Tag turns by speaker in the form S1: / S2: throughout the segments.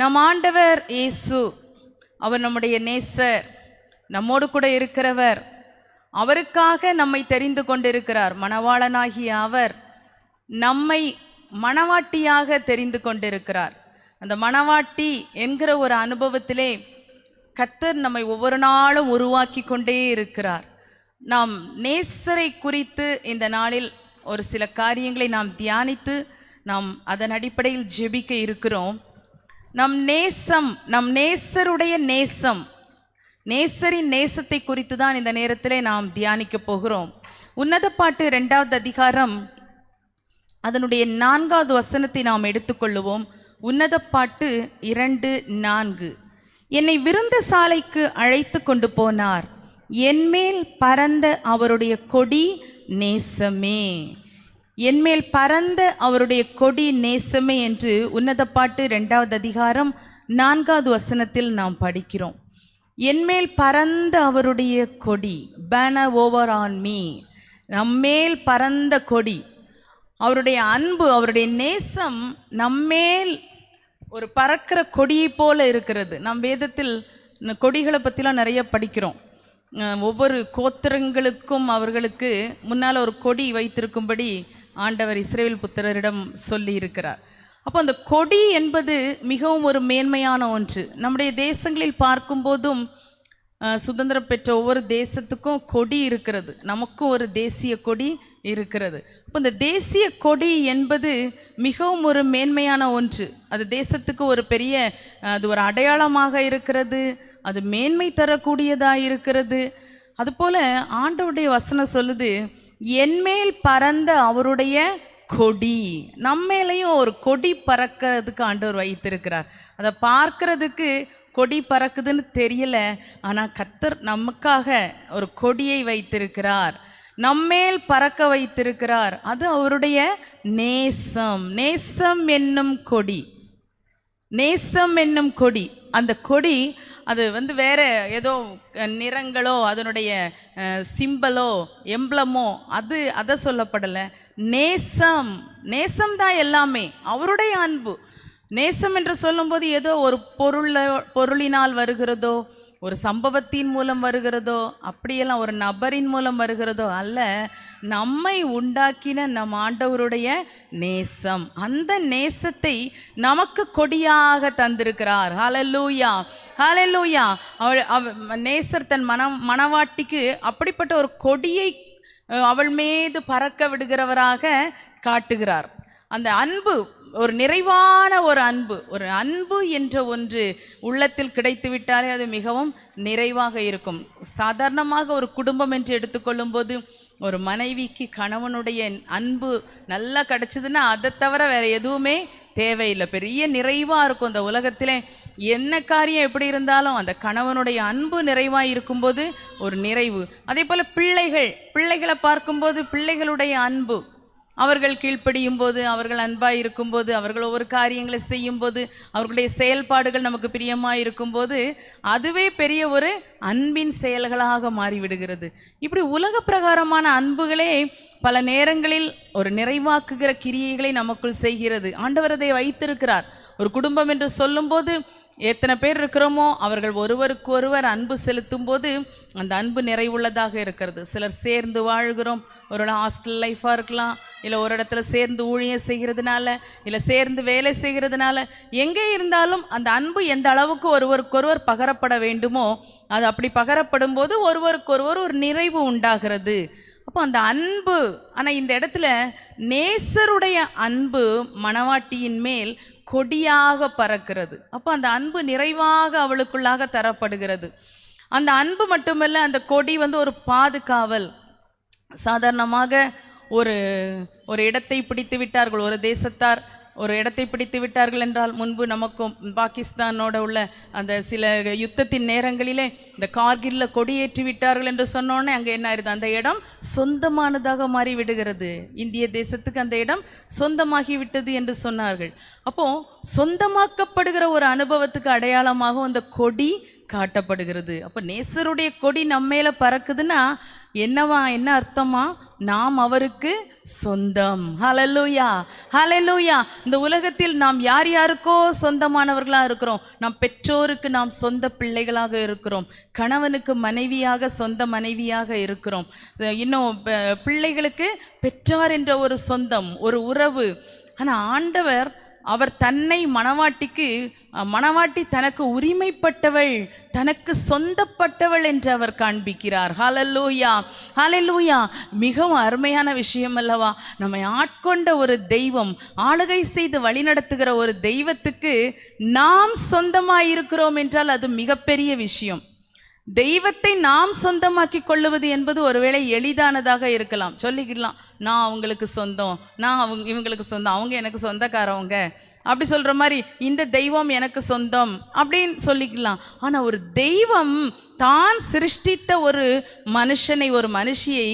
S1: நம் ஆண்டவர் இயேசு அவர் நம்முடைய நேசர் நம்மோடு கூட இருக்கிறவர் அவருக்காக நம்மை தெரிந்து கொண்டிருக்கிறார் மணவாளனாகிய அவர் நம்மை மணவாட்டியாக தெரிந்து கொண்டிருக்கிறார் அந்த மணவாட்டி என்கிற ஒரு அனுபவத்திலே கத்தர் நம்மை ஒவ்வொரு நாளும் உருவாக்கி கொண்டே இருக்கிறார் நாம் நேசரை குறித்து இந்த நாளில் ஒரு சில காரியங்களை நாம் தியானித்து நாம் அதன் அடிப்படையில் ஜெபிக்க இருக்கிறோம் நம் நேசம் நம் நேசருடைய நேசம் நேசரின் நேசத்தை குறித்து தான் இந்த நேரத்தில் நாம் தியானிக்க போகிறோம் உன்னத பாட்டு ரெண்டாவது அதிகாரம் அதனுடைய நான்காவது வசனத்தை நாம் எடுத்துக்கொள்ளுவோம் உன்னத பாட்டு இரண்டு நான்கு என்னை விருந்த சாலைக்கு அழைத்து கொண்டு போனார் என்மேல் பறந்த அவருடைய கொடி நேசமே என்மேல் பரந்த அவருடைய கொடி நேசமே என்று உன்னத பாட்டு ரெண்டாவது அதிகாரம் நான்காவது வசனத்தில் நாம் படிக்கிறோம் என்மேல் பரந்த அவருடைய கொடி பேன ஓவர் ஆன் மீ நம்மேல் பரந்த கொடி அவருடைய அன்பு அவருடைய நேசம் நம்மேல் ஒரு பறக்கிற கொடியை போல இருக்கிறது நம் வேதத்தில் கொடிகளை பற்றிலாம் நிறைய படிக்கிறோம் ஒவ்வொரு கோத்திரங்களுக்கும் அவர்களுக்கு முன்னால் ஒரு கொடி வைத்திருக்கும்படி ஆண்டவர் இஸ்ரேவில் புத்திரரிடம் சொல்லி இருக்கிறார் அப்போ அந்த கொடி என்பது மிகவும் ஒரு மேன்மையான ஒன்று நம்முடைய தேசங்களில் பார்க்கும்போதும் சுதந்திரம் பெற்ற ஒவ்வொரு தேசத்துக்கும் கொடி இருக்கிறது நமக்கும் ஒரு தேசிய கொடி இருக்கிறது இப்போ இந்த தேசிய கொடி என்பது மிகவும் ஒரு மேன்மையான ஒன்று அது தேசத்துக்கு ஒரு பெரிய அது ஒரு அடையாளமாக இருக்கிறது அது மேன்மை தரக்கூடியதாக இருக்கிறது அதுபோல் ஆண்டவுடைய வசனம் சொல்லுது என்மேல் பறந்த அவருடைய கொடி நம்மேலையும் ஒரு கொடி பறக்கிறதுக்கு ஆண்டவர் வைத்திருக்கிறார் அதை பார்க்கறதுக்கு கொடி பறக்குதுன்னு தெரியல ஆனால் கத்தர் நமக்காக ஒரு கொடியை வைத்திருக்கிறார் நம்மேல் பறக்க வைத்திருக்கிறார் அது அவருடைய நேசம் நேசம் என்னும் கொடி நேசம் என்னும் கொடி அந்த கொடி அது வந்து வேறு ஏதோ நிறங்களோ அதனுடைய சிம்பலோ எம்பளமோ அது அதை சொல்லப்படலை நேசம் நேசம் தான் எல்லாமே அவருடைய அன்பு நேசம் என்று சொல்லும்போது ஏதோ ஒரு பொருள் பொருளினால் வருகிறதோ ஒரு சம்பவத்தின் மூலம் வருகிறதோ அப்படியெல்லாம் ஒரு நபரின் மூலம் வருகிறதோ அல்ல நம்மை உண்டாக்கின நம் ஆண்டவருடைய நேசம் அந்த நேசத்தை நமக்கு கொடியாக தந்திருக்கிறார் ஹலலூயா ஹாலெல்லூயா அவள் அவ நேசர் தன் மன மனவாட்டிக்கு அப்படிப்பட்ட ஒரு கொடியை அவள் மீது பறக்க விடுகிறவராக காட்டுகிறார் அந்த அன்பு ஒரு நிறைவான ஒரு அன்பு ஒரு அன்பு என்ற ஒன்று உள்ளத்தில் கிடைத்து விட்டாலே அது மிகவும் நிறைவாக இருக்கும் சாதாரணமாக ஒரு குடும்பம் என்று எடுத்துக்கொள்ளும்போது ஒரு மனைவிக்கு கணவனுடைய அன்பு நல்லா கிடச்சிதுன்னா அதை தவிர வேறு எதுவுமே தேவையில்லை பெரிய நிறைவாக இருக்கும் இந்த உலகத்தில் என்ன காரியம் எப்படி இருந்தாலும் அந்த கணவனுடைய அன்பு நிறைவாக இருக்கும்போது ஒரு நிறைவு அதே போல் பிள்ளைகள் பிள்ளைகளை பார்க்கும்போது பிள்ளைகளுடைய அன்பு அவர்கள் கீழ்ப்படியும் போது அவர்கள் அன்பாக இருக்கும்போது அவர்கள் ஒவ்வொரு காரியங்களை செய்யும்போது அவர்களுடைய செயல்பாடுகள் நமக்கு பிரியமாக இருக்கும்போது அதுவே பெரிய ஒரு அன்பின் செயல்களாக மாறிவிடுகிறது இப்படி உலக பிரகாரமான அன்புகளே பல நேரங்களில் ஒரு நிறைவாக்குகிற கிரியைகளை நமக்குள் செய்கிறது ஆண்டவரதை வைத்திருக்கிறார் ஒரு குடும்பம் என்று சொல்லும்போது எத்தனை பேர் இருக்கிறோமோ அவர்கள் ஒருவருக்கு ஒருவர் அன்பு செலுத்தும் போது அந்த அன்பு நிறைவுள்ளதாக இருக்கிறது சிலர் சேர்ந்து வாழ்கிறோம் ஒரு ஹாஸ்டல் லைஃப்பாக இருக்கலாம் இல்லை ஒரு இடத்துல சேர்ந்து ஊழியம் செய்கிறதுனால இல்லை சேர்ந்து வேலை செய்கிறதுனால எங்கே இருந்தாலும் அந்த அன்பு எந்த அளவுக்கு ஒருவருக்கொருவர் பகரப்பட வேண்டுமோ அது அப்படி பகரப்படும் போது ஒருவருக்கொருவர் ஒரு நிறைவு உண்டாகிறது அப்போ அந்த அன்பு ஆனால் இந்த இடத்துல நேசருடைய அன்பு மணவாட்டியின் மேல் கொடியாக பறக்கிறது அப்போ அந்த அன்பு நிறைவாக அவளுக்குள்ளாக தரப்படுகிறது அந்த அன்பு மட்டுமல்ல அந்த கொடி வந்து ஒரு பாதுகாவல் சாதாரணமாக ஒரு ஒரு இடத்தை பிடித்து விட்டார்கள் ஒரு தேசத்தார் ஒரு இடத்தை பிடித்து விட்டார்கள் என்றால் முன்பு நமக்கும் பாகிஸ்தானோட உள்ள அந்த சில யுத்தத்தின் நேரங்களிலே இந்த கார்கில்ல கொடியேற்றி விட்டார்கள் என்று சொன்னோன்னே அங்கே என்ன ஆயிருது அந்த இடம் சொந்தமானதாக மாறிவிடுகிறது இந்திய தேசத்துக்கு அந்த இடம் சொந்தமாகிவிட்டது என்று சொன்னார்கள் அப்போது சொந்தமாக்கப்படுகிற ஒரு அனுபவத்துக்கு அடையாளமாகவும் அந்த கொடி காட்டப்படுகிறது அப்போ நேசருடைய கொடி நம்ம மேலே பறக்குதுன்னா என்னவா என்ன அர்த்தமா நாம் அவருக்கு சொந்தம் ஹலலூயா ஹலலூயா இந்த உலகத்தில் நாம் யார் யாருக்கோ சொந்தமானவர்களாக இருக்கிறோம் நம் பெற்றோருக்கு நாம் சொந்த பிள்ளைகளாக இருக்கிறோம் கணவனுக்கு மனைவியாக சொந்த மனைவியாக இருக்கிறோம் இன்னும் பிள்ளைகளுக்கு பெற்றார் என்ற ஒரு சொந்தம் ஒரு உறவு ஆனால் ஆண்டவர் அவர் தன்னை மணவாட்டிக்கு மணவாட்டி தனக்கு உரிமைப்பட்டவள் தனக்கு சொந்தப்பட்டவள் என்று அவர் காண்பிக்கிறார் ஹாலல்லூயா ஹாலல்லூயா மிகவும் அருமையான விஷயம் அல்லவா நம்மை ஆட்கொண்ட ஒரு தெய்வம் ஆளுகை செய்து வழிநடத்துகிற ஒரு தெய்வத்துக்கு நாம் சொந்தமாக இருக்கிறோம் என்றால் அது மிகப்பெரிய விஷயம் தெய்வத்தை நாம் சொந்தமாக்கி கொள்ளுவது என்பது ஒருவேளை எளிதானதாக இருக்கலாம் சொல்லிக்கிடலாம் நான் அவங்களுக்கு சொந்தம் நான் அவங்க இவங்களுக்கு சொந்தம் அவங்க எனக்கு சொந்தக்காரவங்க அப்படி சொல்கிற மாதிரி இந்த தெய்வம் எனக்கு சொந்தம் அப்படின்னு சொல்லிக்கலாம் ஆனால் ஒரு தெய்வம் தான் சிருஷ்டித்த ஒரு மனுஷனை ஒரு மனுஷியை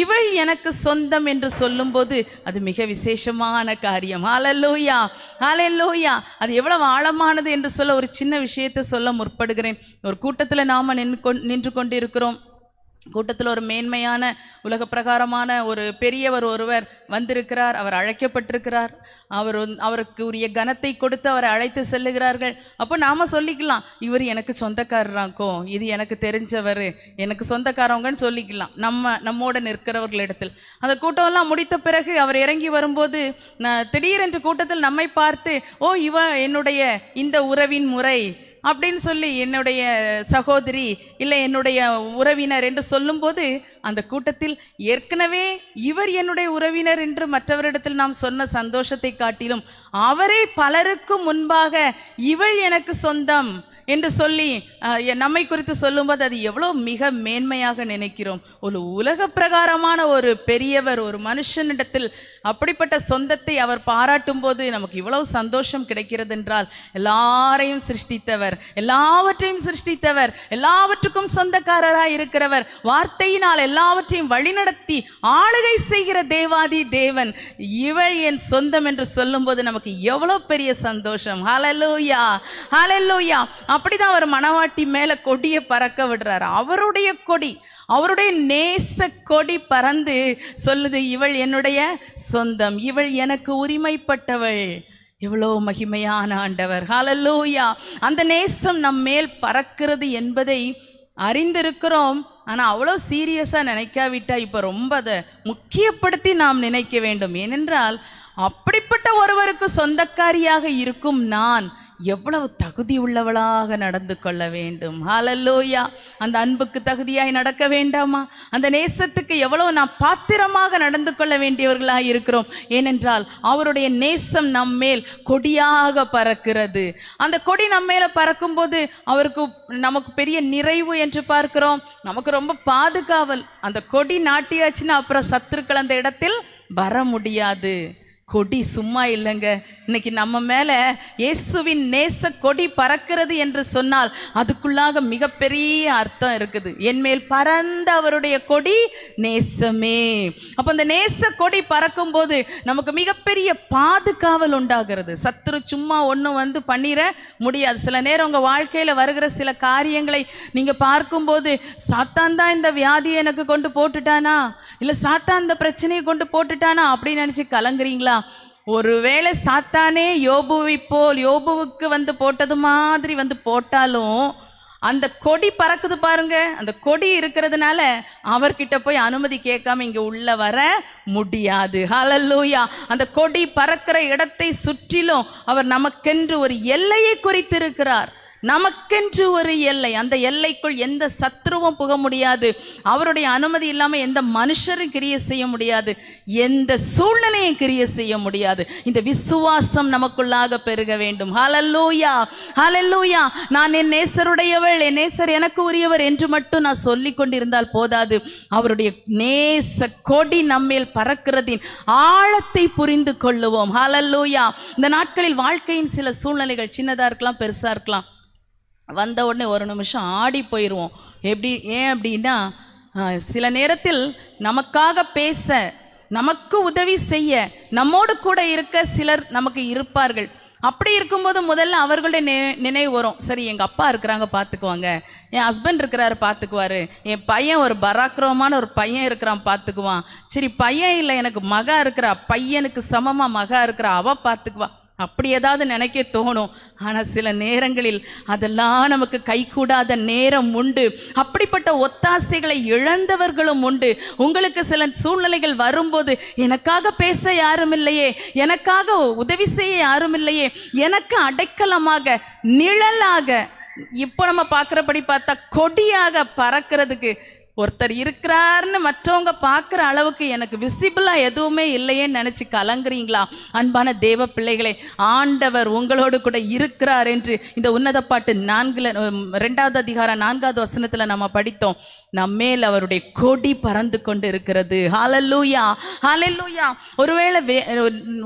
S1: இவள் எனக்கு சொந்தம் என்று சொல்லும்போது அது மிக விசேஷமான காரியம் அலல்லூயா அலல்லூயா அது எவ்வளவு ஆழமானது என்று சொல்ல ஒரு சின்ன விஷயத்தை சொல்ல முற்படுகிறேன் ஒரு கூட்டத்தில் நாம் நின்று கொண்டு இருக்கிறோம் கூட்டத்தில் ஒரு மேன்மையான உலக பிரகாரமான ஒரு பெரியவர் ஒருவர் வந்திருக்கிறார் அவர் அழைக்கப்பட்டிருக்கிறார் அவர் அவருக்கு உரிய கனத்தை கொடுத்து அவரை அழைத்து செல்லுகிறார்கள் அப்போ நாம் சொல்லிக்கலாம் இவர் எனக்கு சொந்தக்காரராக்கோ இது எனக்கு தெரிஞ்சவர் எனக்கு சொந்தக்காரவங்கன்னு சொல்லிக்கலாம் நம்ம நம்மோட நிற்கிறவர்களிடத்தில் அந்த கூட்டம்லாம் முடித்த பிறகு அவர் இறங்கி வரும்போது திடீரென்று கூட்டத்தில் நம்மை பார்த்து ஓ இவ என்னுடைய இந்த உறவின் முறை அப்படின்னு சொல்லி என்னுடைய சகோதரி இல்லை என்னுடைய உறவினர் என்று சொல்லும்போது அந்த கூட்டத்தில் ஏற்கனவே இவர் என்னுடைய உறவினர் என்று மற்றவரிடத்தில் நாம் சொன்ன சந்தோஷத்தை காட்டிலும் அவரே பலருக்கும் முன்பாக இவள் எனக்கு சொந்தம் என்று சொல்லி நம்மை குறித்து சொல்லும்போது அது எவ்வளோ மிக மேன்மையாக நினைக்கிறோம் ஒரு உலக பிரகாரமான ஒரு பெரியவர் ஒரு மனுஷனிடத்தில் அப்படிப்பட்ட சொந்தத்தை அவர் பாராட்டும் போது நமக்கு இவ்வளவு சந்தோஷம் கிடைக்கிறது என்றால் எல்லாரையும் சிருஷ்டித்தவர் எல்லாவற்றையும் சிருஷ்டித்தவர் எல்லாவற்றுக்கும் சொந்தக்காரராக இருக்கிறவர் வார்த்தையினால் எல்லாவற்றையும் வழிநடத்தி ஆளுகை செய்கிற தேவாதி தேவன் இவள் என் சொந்தம் என்று சொல்லும்போது நமக்கு எவ்வளோ பெரிய சந்தோஷம் ஹலலூயா ஹலலூயா அப்படிதான் அவர் மணவாட்டி மேலே கொடியை பறக்க விடுறாரு அவருடைய கொடி அவருடைய நேச கொடி பறந்து சொல்லுது இவள் என்னுடைய சொந்தம் இவள் எனக்கு உரிமைப்பட்டவள் இவ்வளோ மகிமையான ஆண்டவர் ஹாலல்லூயா அந்த நேசம் நம் மேல் பறக்கிறது என்பதை அறிந்திருக்கிறோம் ஆனால் அவ்வளோ சீரியஸாக நினைக்காவிட்டால் இப்போ ரொம்ப அதை முக்கியப்படுத்தி நாம் நினைக்க வேண்டும் ஏனென்றால் அப்படிப்பட்ட ஒருவருக்கு சொந்தக்காரியாக இருக்கும் நான் எவ்வளவு தகுதி உள்ளவளாக நடந்து கொள்ள வேண்டும் ஹாலல்லோயா அந்த அன்புக்கு தகுதியாய் நடக்க வேண்டாமா அந்த நேசத்துக்கு எவ்வளவு நாம் பாத்திரமாக நடந்து கொள்ள வேண்டியவர்களாக இருக்கிறோம் ஏனென்றால் அவருடைய நேசம் நம் மேல் கொடியாக பறக்கிறது அந்த கொடி நம்ம மேலே பறக்கும்போது அவருக்கு நமக்கு பெரிய நிறைவு என்று பார்க்கிறோம் நமக்கு ரொம்ப பாதுகாவல் அந்த கொடி நாட்டியாச்சுன்னா அப்புறம் சத்துருக்கள் அந்த இடத்தில் வர முடியாது கொடி சும்மா இல்லைங்க இன்னைக்கு நம்ம மேலே இயேசுவின் நேச கொடி பறக்கிறது என்று சொன்னால் அதுக்குள்ளாக மிகப்பெரிய அர்த்தம் இருக்குது என்மேல் பறந்த அவருடைய கொடி நேசமே அப்போ அந்த நேச கொடி பறக்கும்போது நமக்கு மிகப்பெரிய பாதுகாவல் உண்டாகிறது சத்துரு சும்மா ஒன்றும் வந்து பண்ணிட முடியாது சில நேரம் உங்கள் வாழ்க்கையில் வருகிற சில காரியங்களை நீங்கள் பார்க்கும்போது சாத்தான் தான் இந்த வியாதியை எனக்கு கொண்டு போட்டுட்டானா இல்லை சாத்தான் இந்த பிரச்சனையை கொண்டு போட்டுட்டானா அப்படின்னு நினச்சி கலங்குறீங்களா ஒருவேளை சாத்தானே யோபுவை போல் யோபுவுக்கு வந்து போட்டது மாதிரி வந்து போட்டாலும் அந்த கொடி பறக்குது பாருங்க அந்த கொடி இருக்கிறதுனால அவர்கிட்ட போய் அனுமதி கேட்காம இங்க உள்ள வர முடியாது ஹலல்லூயா அந்த கொடி பறக்கிற இடத்தை சுற்றிலும் அவர் நமக்கென்று ஒரு எல்லையை குறித்திருக்கிறார் நமக்கென்று ஒரு எல்லை அந்த எல்லைக்குள் எந்த சத்ருவும் புக முடியாது அவருடைய அனுமதி இல்லாமல் எந்த மனுஷரும் கிரிய செய்ய முடியாது எந்த சூழ்நிலையும் கிரிய செய்ய முடியாது இந்த விசுவாசம் நமக்குள்ளாக பெருக வேண்டும் ஹலல்லூயா ஹலல்லூயா நான் என் நேசருடையவள் என் நேசர் எனக்கு உரியவர் என்று மட்டும் நான் சொல்லி கொண்டிருந்தால் போதாது அவருடைய நேச கொடி நம்மேல் பறக்கிறதின் ஆழத்தை புரிந்து கொள்ளுவோம் ஹலல்லூயா இந்த நாட்களில் வாழ்க்கையின் சில சூழ்நிலைகள் சின்னதாக இருக்கலாம் பெருசாக இருக்கலாம் வந்த உடனே ஒரு நிமிஷம் ஆடி போயிடுவோம் எப்படி ஏன் அப்படின்னா சில நேரத்தில் நமக்காக பேச நமக்கு உதவி செய்ய நம்மோடு கூட இருக்க சிலர் நமக்கு இருப்பார்கள் அப்படி இருக்கும்போது முதல்ல அவர்களுடைய நினைவு வரும் சரி எங்கள் அப்பா இருக்கிறாங்க பார்த்துக்குவாங்க என் ஹஸ்பண்ட் இருக்கிறாரு பார்த்துக்குவாரு என் பையன் ஒரு பராக்கிரமமான ஒரு பையன் இருக்கிறான் பார்த்துக்குவான் சரி பையன் இல்லை எனக்கு மகா இருக்கிறா பையனுக்கு சமமாக மகா இருக்கிறா அவள் பார்த்துக்குவா அப்படி ஏதாவது நினைக்க தோணும் ஆனால் சில நேரங்களில் அதெல்லாம் நமக்கு கை கூடாத நேரம் உண்டு அப்படிப்பட்ட ஒத்தாசைகளை இழந்தவர்களும் உண்டு உங்களுக்கு சில சூழ்நிலைகள் வரும்போது எனக்காக பேச யாரும் இல்லையே எனக்காக உதவி செய்ய யாரும் இல்லையே எனக்கு அடைக்கலமாக நிழலாக இப்போ நம்ம பார்க்குறபடி பார்த்தா கொடியாக பறக்கிறதுக்கு ஒருத்தர் இருக்கிறார்னு மற்றவங்க பார்க்குற அளவுக்கு எனக்கு விசிபிளாக எதுவுமே இல்லையேன்னு நினச்சி கலங்குறீங்களா அன்பான தேவ பிள்ளைகளே ஆண்டவர் உங்களோடு கூட இருக்கிறார் என்று இந்த உன்னத பாட்டு நான்கில் ரெண்டாவது அதிகாரம் நான்காவது வசனத்தில் நம்ம படித்தோம் நம்மேல் அவருடைய கொடி பறந்து கொண்டு இருக்கிறது ஹாலல்லூயா ஹாலல்லூயா ஒருவேளை வே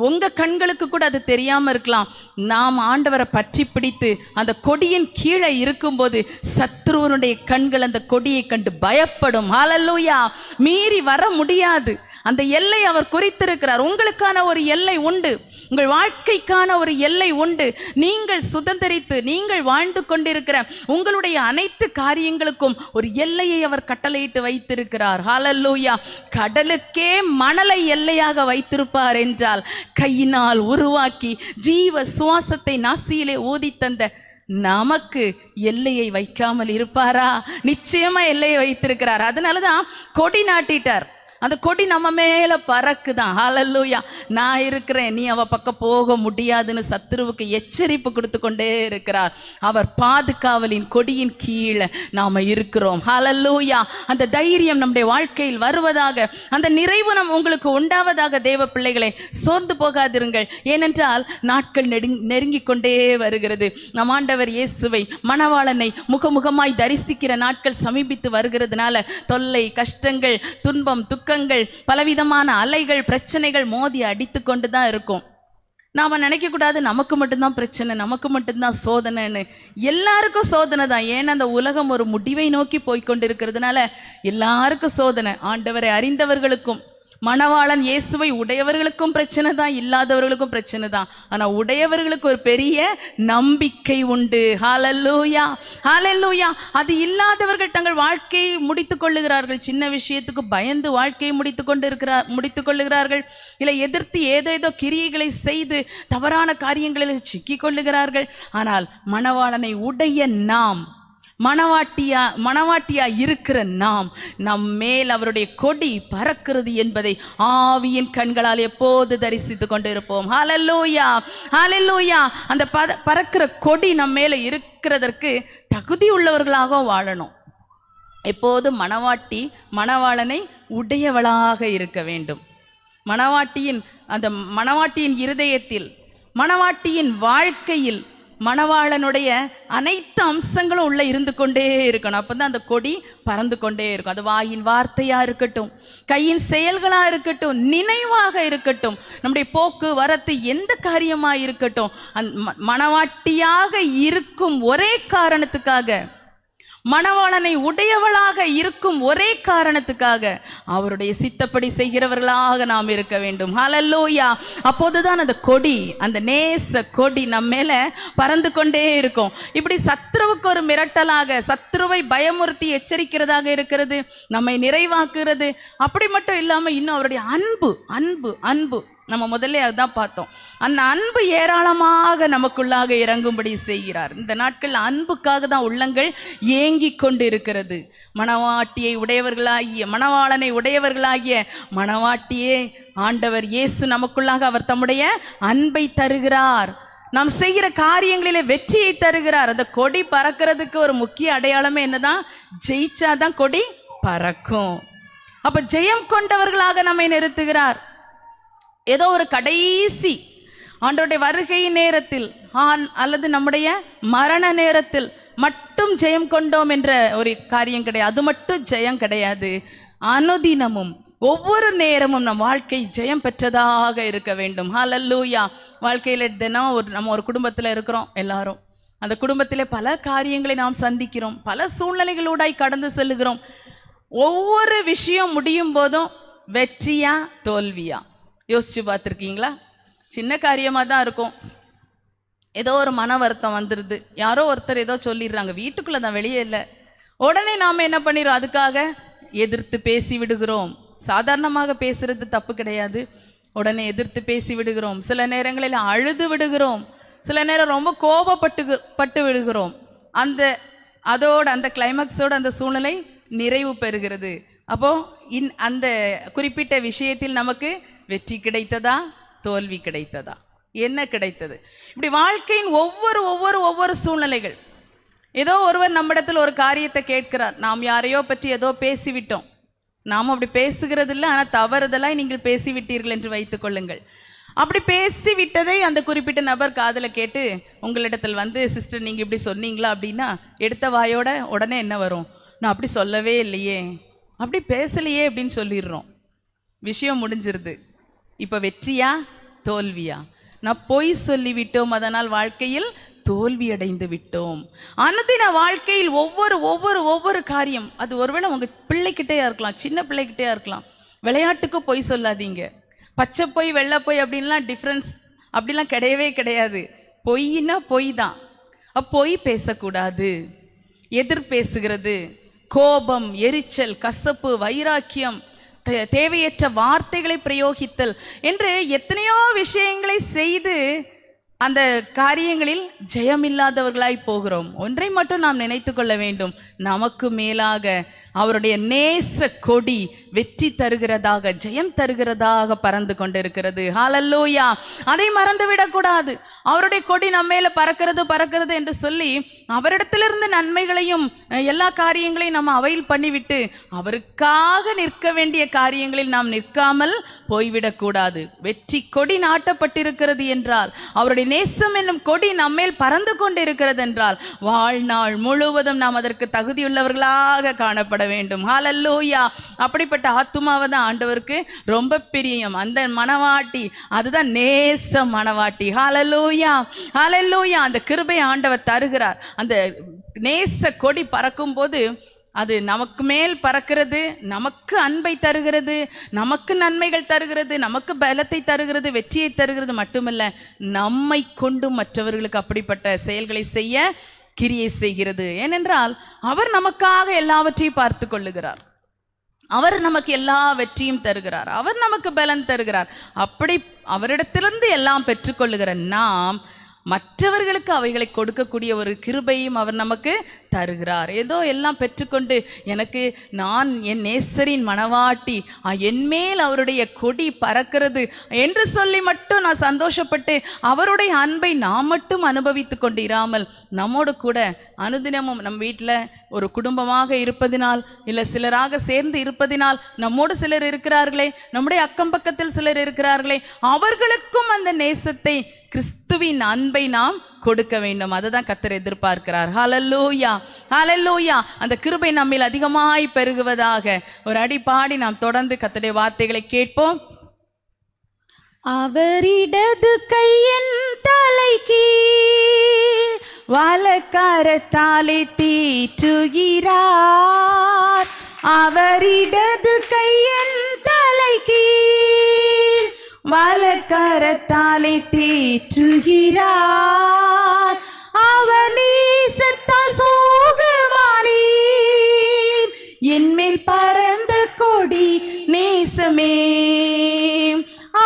S1: உங்கள் கண்களுக்கு கூட அது தெரியாமல் இருக்கலாம் நாம் ஆண்டவரை பற்றி பிடித்து அந்த கொடியின் கீழே இருக்கும்போது சத்ருவனுடைய கண்கள் அந்த கொடியை கண்டு பயப்ப செய்யப்படும் ஹாலல்லூயா மீறி வர முடியாது அந்த எல்லை அவர் குறித்திருக்கிறார் உங்களுக்கான ஒரு எல்லை உண்டு உங்கள் வாழ்க்கைக்கான ஒரு எல்லை உண்டு நீங்கள் சுதந்திரித்து நீங்கள் வாழ்ந்து கொண்டிருக்கிற உங்களுடைய அனைத்து காரியங்களுக்கும் ஒரு எல்லையை அவர் கட்டளையிட்டு வைத்திருக்கிறார் ஹாலல்லூயா கடலுக்கே மணலை எல்லையாக வைத்திருப்பார் என்றால் கையினால் உருவாக்கி ஜீவ சுவாசத்தை நாசியிலே ஊதி தந்த நமக்கு எல்லையை வைக்காமல் இருப்பாரா நிச்சயமா எல்லையை வைத்திருக்கிறார் அதனாலதான் கொடி நாட்டிட்டார் அந்த கொடி நம்ம மேலே பறக்குதான் ஹாலல்லூயா நான் இருக்கிறேன் நீ அவ பக்கம் போக முடியாதுன்னு சத்துருவுக்கு எச்சரிப்பு கொடுத்து கொண்டே இருக்கிறார் அவர் பாதுகாவலின் கொடியின் கீழே நாம் இருக்கிறோம் ஹாலல்லூயா அந்த தைரியம் நம்முடைய வாழ்க்கையில் வருவதாக அந்த நிறைவு நம் உங்களுக்கு உண்டாவதாக தேவ பிள்ளைகளை சோர்ந்து போகாதிருங்கள் ஏனென்றால் நாட்கள் நெடு நெருங்கி கொண்டே வருகிறது நம் ஆண்டவர் இயேசுவை மணவாளனை முகமுகமாய் தரிசிக்கிற நாட்கள் சமீபித்து வருகிறதுனால தொல்லை கஷ்டங்கள் துன்பம் துக்க துக்கங்கள் பலவிதமான அலைகள் பிரச்சனைகள் மோதி அடித்து கொண்டு தான் இருக்கும் நாம் நினைக்கக்கூடாது நமக்கு மட்டும்தான் பிரச்சனை நமக்கு மட்டும்தான் சோதனைன்னு எல்லாருக்கும் சோதனை தான் ஏன்னா அந்த உலகம் ஒரு முடிவை நோக்கி போய்கொண்டு இருக்கிறதுனால எல்லாருக்கும் சோதனை ஆண்டவரை அறிந்தவர்களுக்கும் மணவாளன் இயேசுவை உடையவர்களுக்கும் பிரச்சனை தான் இல்லாதவர்களுக்கும் பிரச்சனை தான் ஆனால் உடையவர்களுக்கு ஒரு பெரிய நம்பிக்கை உண்டு ஹாலல்லூயா ஹாலல்லூயா அது இல்லாதவர்கள் தங்கள் வாழ்க்கையை முடித்து கொள்ளுகிறார்கள் சின்ன விஷயத்துக்கு பயந்து வாழ்க்கையை முடித்து கொண்டு இருக்கிறார் முடித்து கொள்ளுகிறார்கள் இல்லை எதிர்த்து ஏதோ ஏதோ கிரியைகளை செய்து தவறான காரியங்களில் சிக்கிக் கொள்ளுகிறார்கள் ஆனால் மணவாளனை உடைய நாம் மணவாட்டியா மணவாட்டியா இருக்கிற நாம் நம் மேல் அவருடைய கொடி பறக்கிறது என்பதை ஆவியின் கண்களால் எப்போது தரிசித்து கொண்டு இருப்போம் ஹலல்லூயா ஹலல்லூயா அந்த பத பறக்கிற கொடி நம் மேலே இருக்கிறதற்கு தகுதி உள்ளவர்களாக வாழணும் எப்போது மணவாட்டி மணவாளனை உடையவளாக இருக்க வேண்டும் மணவாட்டியின் அந்த மணவாட்டியின் இருதயத்தில் மணவாட்டியின் வாழ்க்கையில் மணவாளனுடைய அனைத்து அம்சங்களும் உள்ளே இருந்து கொண்டே இருக்கணும் அப்போ தான் அந்த கொடி பறந்து கொண்டே இருக்கும் அது வாயின் வார்த்தையாக இருக்கட்டும் கையின் செயல்களாக இருக்கட்டும் நினைவாக இருக்கட்டும் நம்முடைய போக்கு வரத்து எந்த காரியமாக இருக்கட்டும் அந் மணவாட்டியாக இருக்கும் ஒரே காரணத்துக்காக மணவாளனை உடையவளாக இருக்கும் ஒரே காரணத்துக்காக அவருடைய சித்தப்படி செய்கிறவர்களாக நாம் இருக்க வேண்டும் ஹலல்லோயா அப்போதுதான் அந்த கொடி அந்த நேச கொடி நம்ம மேலே பறந்து கொண்டே இருக்கும் இப்படி சத்ருவுக்கு ஒரு மிரட்டலாக சத்ருவை பயமுறுத்தி எச்சரிக்கிறதாக இருக்கிறது நம்மை நிறைவாக்குறது அப்படி மட்டும் இல்லாமல் இன்னும் அவருடைய அன்பு அன்பு அன்பு நம்ம முதல்ல அதுதான் பார்த்தோம் அந்த அன்பு ஏராளமாக நமக்குள்ளாக இறங்கும்படி செய்கிறார் இந்த நாட்கள் அன்புக்காக தான் உள்ளங்கள் ஏங்கி கொண்டு இருக்கிறது மணவாட்டியை உடையவர்களாகிய மணவாளனை உடையவர்களாகிய மணவாட்டியே ஆண்டவர் இயேசு நமக்குள்ளாக அவர் தம்முடைய அன்பை தருகிறார் நாம் செய்கிற காரியங்களிலே வெற்றியை தருகிறார் அந்த கொடி பறக்கிறதுக்கு ஒரு முக்கிய அடையாளமே என்னதான் ஜெயிச்சாதான் கொடி பறக்கும் அப்போ ஜெயம் கொண்டவர்களாக நம்மை நிறுத்துகிறார் ஏதோ ஒரு கடைசி ஆண்டோடைய வருகை நேரத்தில் ஆன் அல்லது நம்முடைய மரண நேரத்தில் மட்டும் ஜெயம் கொண்டோம் என்ற ஒரு காரியம் கிடையாது அது மட்டும் ஜெயம் கிடையாது அனுதினமும் ஒவ்வொரு நேரமும் நம் வாழ்க்கை ஜெயம் பெற்றதாக இருக்க வேண்டும் ஹலல்லூயா வாழ்க்கையில் தினம் ஒரு நம்ம ஒரு குடும்பத்தில் இருக்கிறோம் எல்லாரும் அந்த குடும்பத்தில் பல காரியங்களை நாம் சந்திக்கிறோம் பல சூழ்நிலைகளூடாய் கடந்து செல்லுகிறோம் ஒவ்வொரு விஷயம் முடியும் போதும் வெற்றியா தோல்வியா யோசித்து பார்த்துருக்கீங்களா சின்ன காரியமாக தான் இருக்கும் ஏதோ ஒரு மன வருத்தம் வந்துடுது யாரோ ஒருத்தர் ஏதோ சொல்லிடுறாங்க வீட்டுக்குள்ளே தான் வெளியே இல்லை உடனே நாம் என்ன பண்ணிடுறோம் அதுக்காக எதிர்த்து பேசி விடுகிறோம் சாதாரணமாக பேசுகிறது தப்பு கிடையாது உடனே எதிர்த்து பேசி விடுகிறோம் சில நேரங்களில் அழுது விடுகிறோம் சில நேரம் ரொம்ப கோபப்பட்டு பட்டு விடுகிறோம் அந்த அதோட அந்த கிளைமேக்ஸோட அந்த சூழ்நிலை நிறைவு பெறுகிறது அப்போது இன் அந்த குறிப்பிட்ட விஷயத்தில் நமக்கு வெற்றி கிடைத்ததா தோல்வி கிடைத்ததா என்ன கிடைத்தது இப்படி வாழ்க்கையின் ஒவ்வொரு ஒவ்வொரு ஒவ்வொரு சூழ்நிலைகள் ஏதோ ஒருவர் நம்மிடத்தில் ஒரு காரியத்தை கேட்கிறார் நாம் யாரையோ பற்றி ஏதோ பேசிவிட்டோம் நாம் அப்படி பேசுகிறதில்ல ஆனால் தவறுதலாய் நீங்கள் பேசிவிட்டீர்கள் என்று வைத்துக்கொள்ளுங்கள் அப்படி பேசிவிட்டதை அந்த குறிப்பிட்ட நபர் காதில் கேட்டு உங்களிடத்தில் வந்து சிஸ்டர் நீங்கள் இப்படி சொன்னீங்களா அப்படின்னா எடுத்த வாயோட உடனே என்ன வரும் நான் அப்படி சொல்லவே இல்லையே அப்படி பேசலையே அப்படின்னு சொல்லிடுறோம் விஷயம் முடிஞ்சிருது இப்போ வெற்றியா தோல்வியா நான் பொய் சொல்லிவிட்டோம் அதனால் வாழ்க்கையில் தோல்வி அடைந்து விட்டோம் அனுதின வாழ்க்கையில் ஒவ்வொரு ஒவ்வொரு ஒவ்வொரு காரியம் அது ஒருவேளை உங்கள் பிள்ளைக்கிட்டேயா இருக்கலாம் சின்ன பிள்ளைக்கிட்டேயா இருக்கலாம் விளையாட்டுக்கு பொய் சொல்லாதீங்க பச்சை பொய் வெள்ளை பொய் அப்படின்லாம் டிஃப்ரென்ஸ் அப்படிலாம் கிடையவே கிடையாது பொய்னா பொய் தான் பொய் பேசக்கூடாது எதிர் பேசுகிறது கோபம் எரிச்சல் கசப்பு வைராக்கியம் தேவையற்ற வார்த்தைகளை பிரயோகித்தல் என்று எத்தனையோ விஷயங்களை செய்து அந்த காரியங்களில் ஜெயமில்லாதவர்களாய் போகிறோம் ஒன்றை மட்டும் நாம் நினைத்து கொள்ள வேண்டும் நமக்கு மேலாக அவருடைய நேச கொடி வெற்றி தருகிறதாக ஜெயம் தருகிறதாக பறந்து கொண்டிருக்கிறது ஹாலல்லூயா அதை மறந்து விடக்கூடாது அவருடைய கொடி நம்ம மேல பறக்கிறது பறக்கிறது என்று சொல்லி அவரிடத்திலிருந்து நன்மைகளையும் எல்லா காரியங்களையும் நம்ம அவையில் பண்ணிவிட்டு அவருக்காக நிற்க வேண்டிய காரியங்களில் நாம் நிற்காமல் போய்விடக்கூடாது வெற்றி கொடி நாட்டப்பட்டிருக்கிறது என்றால் அவருடைய நேசம் என்னும் கொடி நம்மேல் பறந்து கொண்டிருக்கிறது என்றால் வாழ்நாள் முழுவதும் நாம் அதற்கு தகுதியுள்ளவர்களாக காணப்பட வேண்டும் ஹாலல்லூயா அப்படிப்பட்ட அப்படிப்பட்ட ஆத்மாவை தான் ஆண்டவருக்கு ரொம்ப பிரியம் அந்த மனவாட்டி அதுதான் நேச மனவாட்டி ஹலலூயா ஹலலூயா அந்த கிருபை ஆண்டவர் தருகிறார் அந்த நேச கொடி பறக்கும் போது அது நமக்கு மேல் பறக்கிறது நமக்கு அன்பை தருகிறது நமக்கு நன்மைகள் தருகிறது நமக்கு பலத்தை தருகிறது வெற்றியை தருகிறது மட்டுமல்ல நம்மை கொண்டும் மற்றவர்களுக்கு அப்படிப்பட்ட செயல்களை செய்ய கிரியை செய்கிறது ஏனென்றால் அவர் நமக்காக எல்லாவற்றையும் பார்த்து கொள்ளுகிறார் அவர் நமக்கு எல்லா வெற்றியும் தருகிறார் அவர் நமக்கு பலன் தருகிறார் அப்படி அவரிடத்திலிருந்து எல்லாம் பெற்றுக்கொள்ளுகிற நாம் மற்றவர்களுக்கு அவைகளை கொடுக்கக்கூடிய ஒரு கிருபையும் அவர் நமக்கு தருகிறார் ஏதோ எல்லாம் பெற்றுக்கொண்டு எனக்கு நான் என் நேசரின் மனவாட்டி என்மேல் அவருடைய கொடி பறக்கிறது என்று சொல்லி மட்டும் நான் சந்தோஷப்பட்டு அவருடைய அன்பை நாம் மட்டும் அனுபவித்து கொண்டு இராமல் நம்மோடு கூட அனுதினமும் நம் வீட்டில் ஒரு குடும்பமாக இருப்பதினால் இல்லை சிலராக சேர்ந்து இருப்பதினால் நம்மோடு சிலர் இருக்கிறார்களே நம்முடைய அக்கம் பக்கத்தில் சிலர் இருக்கிறார்களே அவர்களுக்கும் அந்த நேசத்தை கிறிஸ்துவின் அன்பை நாம் கொடுக்க வேண்டும் அதை தான் கத்தர் எதிர்பார்க்கிறார் ஹலல்லூயா ஹலல்லூயா அந்த கிருபை நம்மில் அதிகமாய் பெருகுவதாக ஒரு அடிப்பாடி நாம் தொடர்ந்து கத்தடைய வார்த்தைகளை கேட்போம் அவரிடது கையின் தலைக்கு வழக்காரத்தாலே தீற்றுகிறார் அவரிடது கையின் தலைக்கு வலக்கரத்தாலே தேற்றுகிறார் அவனே அவனீசத்தால் சோகமானீர் என்மேல் பறந்த கொடி நேசமே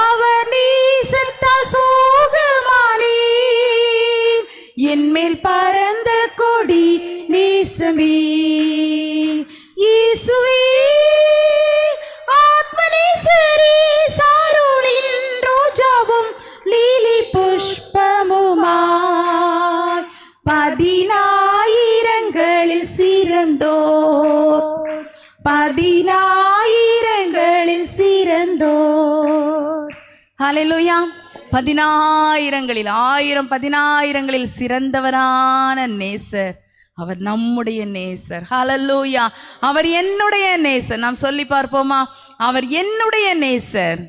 S1: அவனே அவனீசத்தால் சோகமானீர் என்மேல் பறந்த கொடி நேசமே இயேசுவே பதினாயிரங்களில் சிறந்தோர் ஹலெலுயா பதினாயிரங்களில் ஆயிரம் பதினாயிரங்களில் சிறந்தவரான நேசர் அவர் நம்முடைய நேசர் ஹலலூயா அவர் என்னுடைய நேசர் நாம் சொல்லி பார்ப்போமா அவர் என்னுடைய நேசர்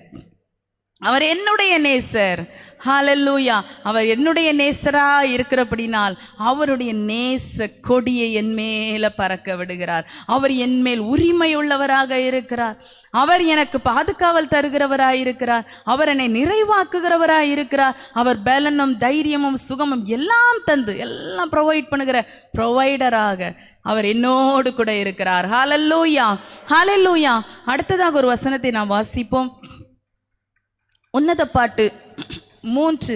S1: அவர் என்னுடைய நேசர் ஹாலல்லூயா அவர் என்னுடைய நேசராக இருக்கிறபடினால் அவருடைய நேச கொடியை என் மேலே பறக்க விடுகிறார் அவர் என் மேல் உரிமை உள்ளவராக இருக்கிறார் அவர் எனக்கு பாதுகாவல் தருகிறவராக இருக்கிறார் அவர் என்னை நிறைவாக்குகிறவராக இருக்கிறார் அவர் பலனும் தைரியமும் சுகமும் எல்லாம் தந்து எல்லாம் ப்ரொவைட் பண்ணுகிற ப்ரொவைடராக அவர் என்னோடு கூட இருக்கிறார் ஹாலல்லூயா ஹாலல்லூயா அடுத்ததாக ஒரு வசனத்தை நாம் வாசிப்போம் உன்னத பாட்டு மூன்று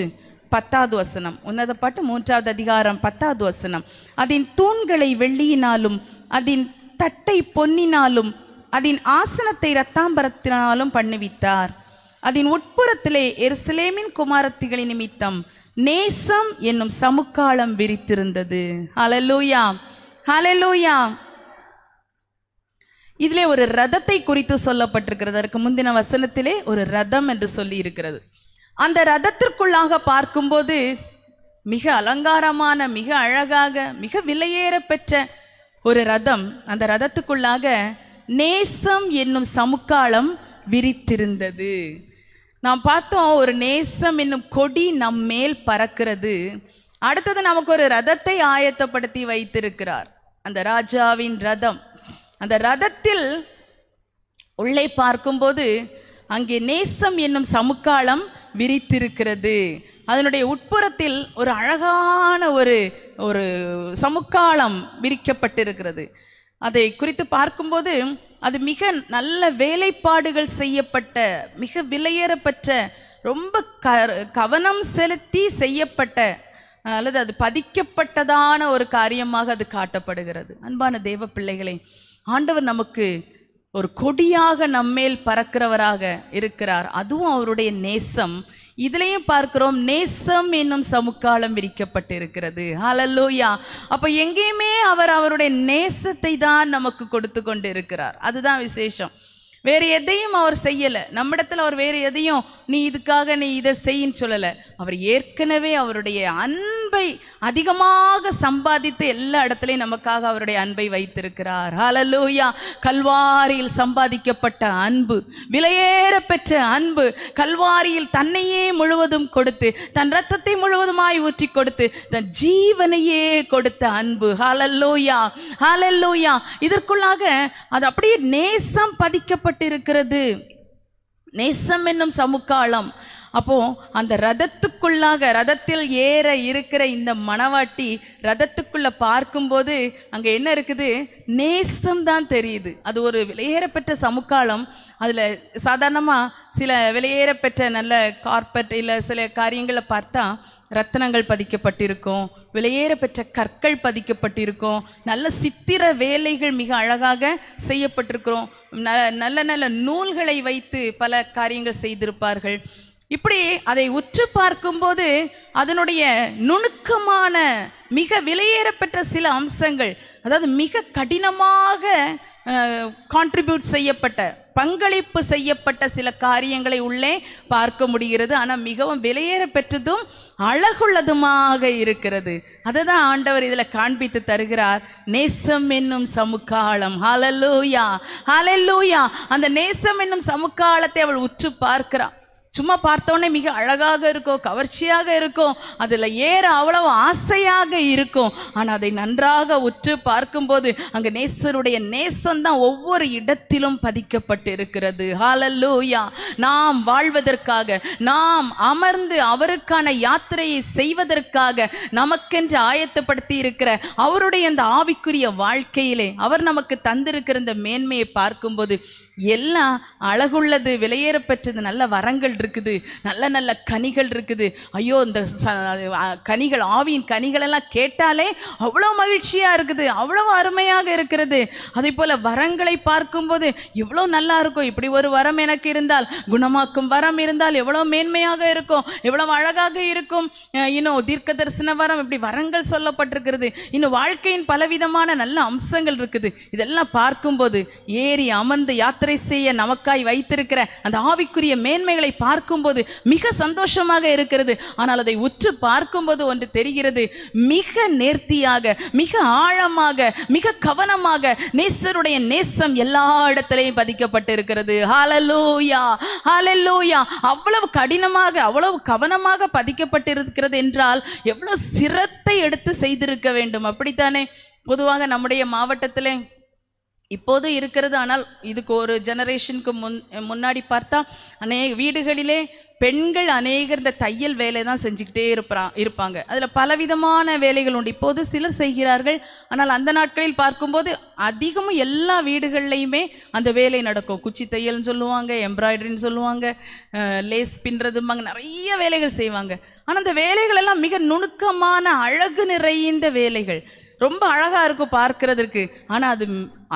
S1: பத்தாவது வசனம் பாட்டு மூன்றாவது அதிகாரம் பத்தாவது வசனம் அதன் தூண்களை வெள்ளியினாலும் அதன் தட்டை பொன்னினாலும் அதன் ஆசனத்தை ரத்தாம்பரத்தினாலும் பண்ணுவித்தார் அதன் உட்புறத்திலே எருசலேமின் குமாரத்திகளின் நிமித்தம் நேசம் என்னும் சமுக்காலம் விரித்திருந்தது ஹலலூயா ஹலலூயா இதிலே ஒரு ரதத்தை குறித்து சொல்லப்பட்டிருக்கிறது அதற்கு முந்தின வசனத்திலே ஒரு ரதம் என்று சொல்லி இருக்கிறது அந்த ரதத்திற்குள்ளாக பார்க்கும்போது மிக அலங்காரமான மிக அழகாக மிக விலையேற பெற்ற ஒரு ரதம் அந்த ரதத்துக்குள்ளாக நேசம் என்னும் சமுக்காலம் விரித்திருந்தது நாம் பார்த்தோம் ஒரு நேசம் என்னும் கொடி நம் மேல் பறக்கிறது அடுத்தது நமக்கு ஒரு ரதத்தை ஆயத்தப்படுத்தி வைத்திருக்கிறார் அந்த ராஜாவின் ரதம் அந்த ரதத்தில் உள்ளே பார்க்கும்போது அங்கே நேசம் என்னும் சமுக்காலம் விரித்திருக்கிறது அதனுடைய உட்புறத்தில் ஒரு அழகான ஒரு ஒரு சமுக்காலம் விரிக்கப்பட்டிருக்கிறது அதை குறித்து பார்க்கும்போது அது மிக நல்ல வேலைப்பாடுகள் செய்யப்பட்ட மிக விலையேறப்பட்ட ரொம்ப க கவனம் செலுத்தி செய்யப்பட்ட அல்லது அது பதிக்கப்பட்டதான ஒரு காரியமாக அது காட்டப்படுகிறது அன்பான தேவ பிள்ளைகளை ஆண்டவர் நமக்கு ஒரு கொடியாக நம்மேல் பறக்கிறவராக இருக்கிறார் அதுவும் அவருடைய நேசம் இதுலையும் பார்க்கிறோம் நேசம் என்னும் சமுக்காலம் விரிக்கப்பட்டு இருக்கிறது ஹலல்லோயா அப்போ எங்கேயுமே அவர் அவருடைய நேசத்தை தான் நமக்கு கொடுத்து கொண்டு இருக்கிறார் அதுதான் விசேஷம் வேறு எதையும் அவர் செய்யலை நம்மிடத்தில் அவர் வேறு எதையும் நீ இதுக்காக நீ இதை செய்யின்னு சொல்லலை அவர் ஏற்கனவே அவருடைய அன்பை அதிகமாக சம்பாதித்து எல்லா இடத்துலையும் நமக்காக அவருடைய அன்பை வைத்திருக்கிறார் ஹலலூயா கல்வாரியில் சம்பாதிக்கப்பட்ட அன்பு விலையேற பெற்ற அன்பு கல்வாரியில் தன்னையே முழுவதும் கொடுத்து தன் ரத்தத்தை முழுவதுமாய் ஊற்றி கொடுத்து தன் ஜீவனையே கொடுத்த அன்பு ஹலல்லோயா ஹலல்லோயா இதற்குள்ளாக அது அப்படியே நேசம் பதிக்கப்பட்ட சொல்லப்பட்டிருக்கிறது நேசம் என்னும் சமுக்காலம் அப்போ அந்த ரதத்துக்குள்ளாக ரதத்தில் ஏற இருக்கிற இந்த மணவாட்டி ரதத்துக்குள்ள பார்க்கும்போது அங்க என்ன இருக்குது நேசம் தான் தெரியுது அது ஒரு விலையேறப்பெற்ற சமுக்காலம் அதில் சாதாரணமாக சில விலையேறப்பெற்ற நல்ல கார்பெட் இல்லை சில காரியங்களை பார்த்தா ரத்தனங்கள் பதிக்கப்பட்டிருக்கும் விலையேறப்பெற்ற கற்கள் பதிக்கப்பட்டிருக்கும் நல்ல சித்திர வேலைகள் மிக அழகாக செய்யப்பட்டிருக்கிறோம் நல்ல நல்ல நூல்களை வைத்து பல காரியங்கள் செய்திருப்பார்கள் இப்படி அதை உற்று பார்க்கும்போது அதனுடைய நுணுக்கமான மிக விலையேறப்பெற்ற சில அம்சங்கள் அதாவது மிக கடினமாக கான்ட்ரிபியூட் செய்யப்பட்ட பங்களிப்பு செய்யப்பட்ட சில காரியங்களை உள்ளே பார்க்க முடிகிறது ஆனால் மிகவும் விலையேற பெற்றதும் அழகுள்ளதுமாக இருக்கிறது அதை தான் ஆண்டவர் இதில் காண்பித்து தருகிறார் நேசம் என்னும் சமுக்காலம் ஹலலூயா ஹலலூயா அந்த நேசம் என்னும் சமுக்காலத்தை அவள் உற்று பார்க்கிறான் சும்மா பார்த்தோன்னே மிக அழகாக இருக்கும் கவர்ச்சியாக இருக்கும் அதில் ஏற அவ்வளவு ஆசையாக இருக்கும் ஆனால் அதை நன்றாக உற்று பார்க்கும்போது அங்கே நேசருடைய நேசம்தான் ஒவ்வொரு இடத்திலும் பதிக்கப்பட்டு இருக்கிறது ஹாலல்லூயா நாம் வாழ்வதற்காக நாம் அமர்ந்து அவருக்கான யாத்திரையை செய்வதற்காக நமக்கென்று ஆயத்தப்படுத்தி இருக்கிற அவருடைய அந்த ஆவிக்குரிய வாழ்க்கையிலே அவர் நமக்கு தந்திருக்கிற இந்த மேன்மையை பார்க்கும்போது எல்லாம் அழகுள்ளது விலையேறப்பெற்றது நல்ல வரங்கள் இருக்குது நல்ல நல்ல கனிகள் இருக்குது ஐயோ இந்த கனிகள் ஆவியின் கனிகளெல்லாம் கேட்டாலே அவ்வளோ மகிழ்ச்சியாக இருக்குது அவ்வளோ அருமையாக இருக்கிறது அதே போல் வரங்களை பார்க்கும்போது எவ்வளோ நல்லா இருக்கும் இப்படி ஒரு வரம் எனக்கு இருந்தால் குணமாக்கும் வரம் இருந்தால் எவ்வளோ மேன்மையாக இருக்கும் எவ்வளோ அழகாக இருக்கும் இன்னும் தீர்க்க தரிசன வரம் இப்படி வரங்கள் சொல்லப்பட்டிருக்கிறது இன்னும் வாழ்க்கையின் பலவிதமான நல்ல அம்சங்கள் இருக்குது இதெல்லாம் பார்க்கும்போது ஏறி அமர்ந்து யாத்திரை யாத்திரை செய்ய நமக்காய் வைத்திருக்கிற அந்த ஆவிக்குரிய மேன்மைகளை பார்க்கும்போது மிக சந்தோஷமாக இருக்கிறது ஆனால் அதை உற்று பார்க்கும்போது ஒன்று தெரிகிறது மிக நேர்த்தியாக மிக ஆழமாக மிக கவனமாக நேசருடைய நேசம் எல்லா இடத்திலையும் பதிக்கப்பட்டு இருக்கிறது ஹாலலூயா ஹாலலூயா அவ்வளவு கடினமாக அவ்வளவு கவனமாக பதிக்கப்பட்டிருக்கிறது என்றால் எவ்வளவு சிரத்தை எடுத்து செய்திருக்க வேண்டும் அப்படித்தானே பொதுவாக நம்முடைய மாவட்டத்திலே இப்போது இருக்கிறது ஆனால் இதுக்கு ஒரு ஜெனரேஷனுக்கு முன் முன்னாடி பார்த்தா அநேக வீடுகளிலே பெண்கள் அநேகர் இந்த தையல் வேலை தான் செஞ்சுக்கிட்டே இருப்பா இருப்பாங்க அதில் பலவிதமான வேலைகள் உண்டு இப்போது சிலர் செய்கிறார்கள் ஆனால் அந்த நாட்களில் பார்க்கும்போது அதிகமும் எல்லா வீடுகள்லையுமே அந்த வேலை நடக்கும் குச்சி தையல்னு சொல்லுவாங்க எம்ப்ராய்டரின்னு சொல்லுவாங்க லேஸ் பின்னுறதும்பாங்க நிறைய வேலைகள் செய்வாங்க ஆனால் அந்த வேலைகள் எல்லாம் மிக நுணுக்கமான அழகு நிறைந்த வேலைகள் ரொம்ப அழகாக இருக்கும் பார்க்கறதுக்கு ஆனால் அது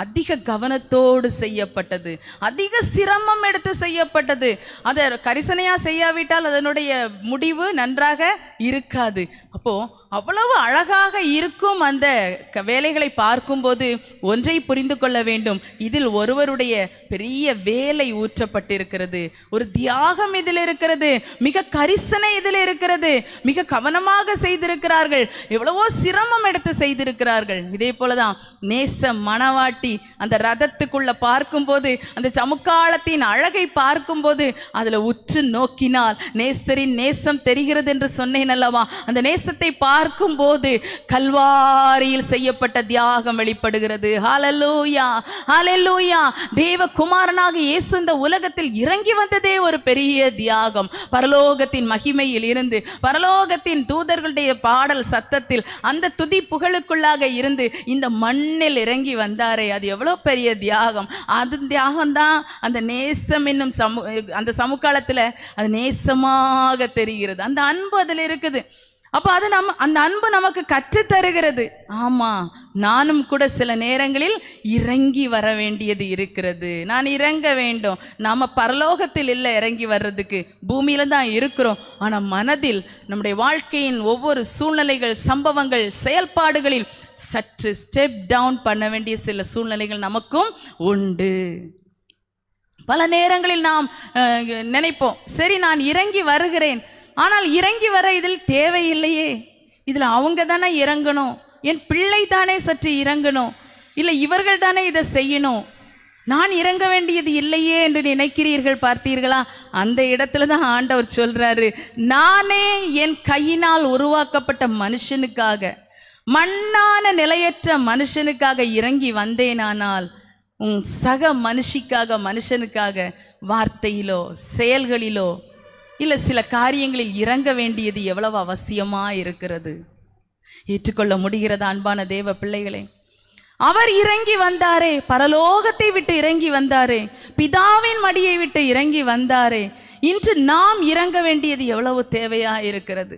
S1: அதிக கவனத்தோடு செய்யப்பட்டது அதிக சிரமம் எடுத்து செய்யப்பட்டது அதை கரிசனையாக செய்யாவிட்டால் அதனுடைய முடிவு நன்றாக இருக்காது அப்போது அவ்வளவு அழகாக இருக்கும் அந்த வேலைகளை பார்க்கும்போது ஒன்றை புரிந்து கொள்ள வேண்டும் இதில் ஒருவருடைய பெரிய வேலை ஊற்றப்பட்டிருக்கிறது ஒரு தியாகம் இதில் இருக்கிறது மிக கரிசனை இதில் இருக்கிறது மிக கவனமாக செய்திருக்கிறார்கள் எவ்வளவோ சிரமம் எடுத்து செய்திருக்கிறார்கள் இதே போலதான் நேச மனவாட்டி மாட்டி அந்த ரதத்துக்குள்ள பார்க்கும்போது அந்த சமுக்காலத்தின் அழகை பார்க்கும்போது அதில் உற்று நோக்கினால் நேசரின் நேசம் தெரிகிறது என்று சொன்னேன் அல்லவா அந்த நேசத்தை பார்க்கும்போது கல்வாரியில் செய்யப்பட்ட தியாகம் வெளிப்படுகிறது ஹாலலூயா தேவ குமாரனாக இயேசு இந்த உலகத்தில் இறங்கி வந்ததே ஒரு பெரிய தியாகம் பரலோகத்தின் மகிமையில் இருந்து பரலோகத்தின் தூதர்களுடைய பாடல் சத்தத்தில் அந்த துதி புகழுக்குள்ளாக இருந்து இந்த மண்ணில் இறங்கி வந்தாரே அது எவ்வளோ பெரிய தியாகம் அது தியாகம் தான் அந்த நேசம் என்னும் சமு அந்த சமுக்காலத்தில் அது நேசமாக தெரிகிறது அந்த அன்பு அதில் இருக்குது அப்போ அது நம்ம அந்த அன்பு நமக்கு கற்றுத்தருகிறது ஆமாம் நானும் கூட சில நேரங்களில் இறங்கி வர வேண்டியது இருக்கிறது நான் இறங்க வேண்டும் நாம் பரலோகத்தில் இல்லை இறங்கி வர்றதுக்கு பூமியில் தான் இருக்கிறோம் ஆனால் மனதில் நம்முடைய வாழ்க்கையின் ஒவ்வொரு சூழ்நிலைகள் சம்பவங்கள் செயல்பாடுகளில் சற்று ஸ்டெப் டவுன் பண்ண வேண்டிய சில சூழ்நிலைகள் நமக்கும் உண்டு பல நேரங்களில் நாம் நினைப்போம் சரி நான் இறங்கி வருகிறேன் ஆனால் இறங்கி வர இதில் தேவையில்லையே இதில் அவங்க தானே இறங்கணும் என் பிள்ளை தானே சற்று இறங்கணும் இல்லை இவர்கள் தானே இதை செய்யணும் நான் இறங்க வேண்டியது இல்லையே என்று நினைக்கிறீர்கள் பார்த்தீர்களா அந்த இடத்துல தான் ஆண்டவர் சொல்கிறாரு நானே என் கையினால் உருவாக்கப்பட்ட மனுஷனுக்காக மண்ணான நிலையற்ற மனுஷனுக்காக இறங்கி வந்தேனானால் உன் சக மனுஷிக்காக மனுஷனுக்காக வார்த்தையிலோ செயல்களிலோ இல்லை சில காரியங்களில் இறங்க வேண்டியது எவ்வளவு அவசியமாக இருக்கிறது ஏற்றுக்கொள்ள முடிகிறது அன்பான தேவ பிள்ளைகளே அவர் இறங்கி வந்தாரே பரலோகத்தை விட்டு இறங்கி வந்தாரே பிதாவின் மடியை விட்டு இறங்கி வந்தாரே இன்று நாம் இறங்க வேண்டியது எவ்வளவு தேவையா இருக்கிறது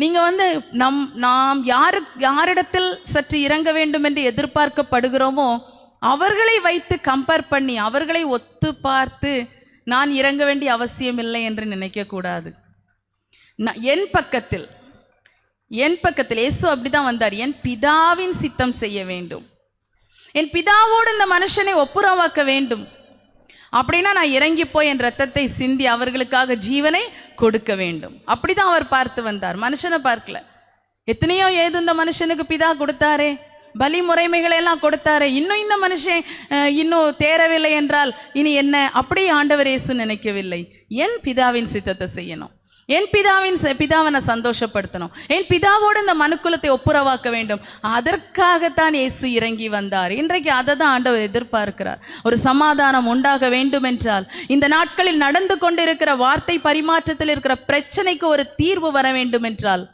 S1: நீங்க வந்து நம் நாம் யாரு யாரிடத்தில் சற்று இறங்க வேண்டும் என்று எதிர்பார்க்கப்படுகிறோமோ அவர்களை வைத்து கம்பேர் பண்ணி அவர்களை ஒத்து பார்த்து நான் இறங்க வேண்டிய அவசியம் இல்லை என்று நினைக்கக்கூடாது நான் என் பக்கத்தில் என் பக்கத்தில் இயேசு அப்படி தான் வந்தார் என் பிதாவின் சித்தம் செய்ய வேண்டும் என் பிதாவோடு இந்த மனுஷனை ஒப்புரவாக்க வேண்டும் அப்படின்னா நான் இறங்கி போய் என் ரத்தத்தை சிந்தி அவர்களுக்காக ஜீவனை கொடுக்க வேண்டும் அப்படி தான் அவர் பார்த்து வந்தார் மனுஷனை பார்க்கல எத்தனையோ ஏது இந்த மனுஷனுக்கு பிதா கொடுத்தாரே பலி முறைமைகளை எல்லாம் கொடுத்தாரு இன்னும் இந்த மனுஷன் இன்னும் தேரவில்லை என்றால் இனி என்ன அப்படி ஆண்டவர் இயேசு நினைக்கவில்லை என் பிதாவின் சித்தத்தை செய்யணும் என் பிதாவின் பிதாவை சந்தோஷப்படுத்தணும் என் பிதாவோடு இந்த மனுக்குலத்தை ஒப்புரவாக்க வேண்டும் அதற்காகத்தான் இயேசு இறங்கி வந்தார் இன்றைக்கு அதை தான் ஆண்டவர் எதிர்பார்க்கிறார் ஒரு சமாதானம் உண்டாக வேண்டும் என்றால் இந்த நாட்களில் நடந்து கொண்டிருக்கிற வார்த்தை பரிமாற்றத்தில் இருக்கிற பிரச்சனைக்கு ஒரு தீர்வு வர வேண்டும் என்றால்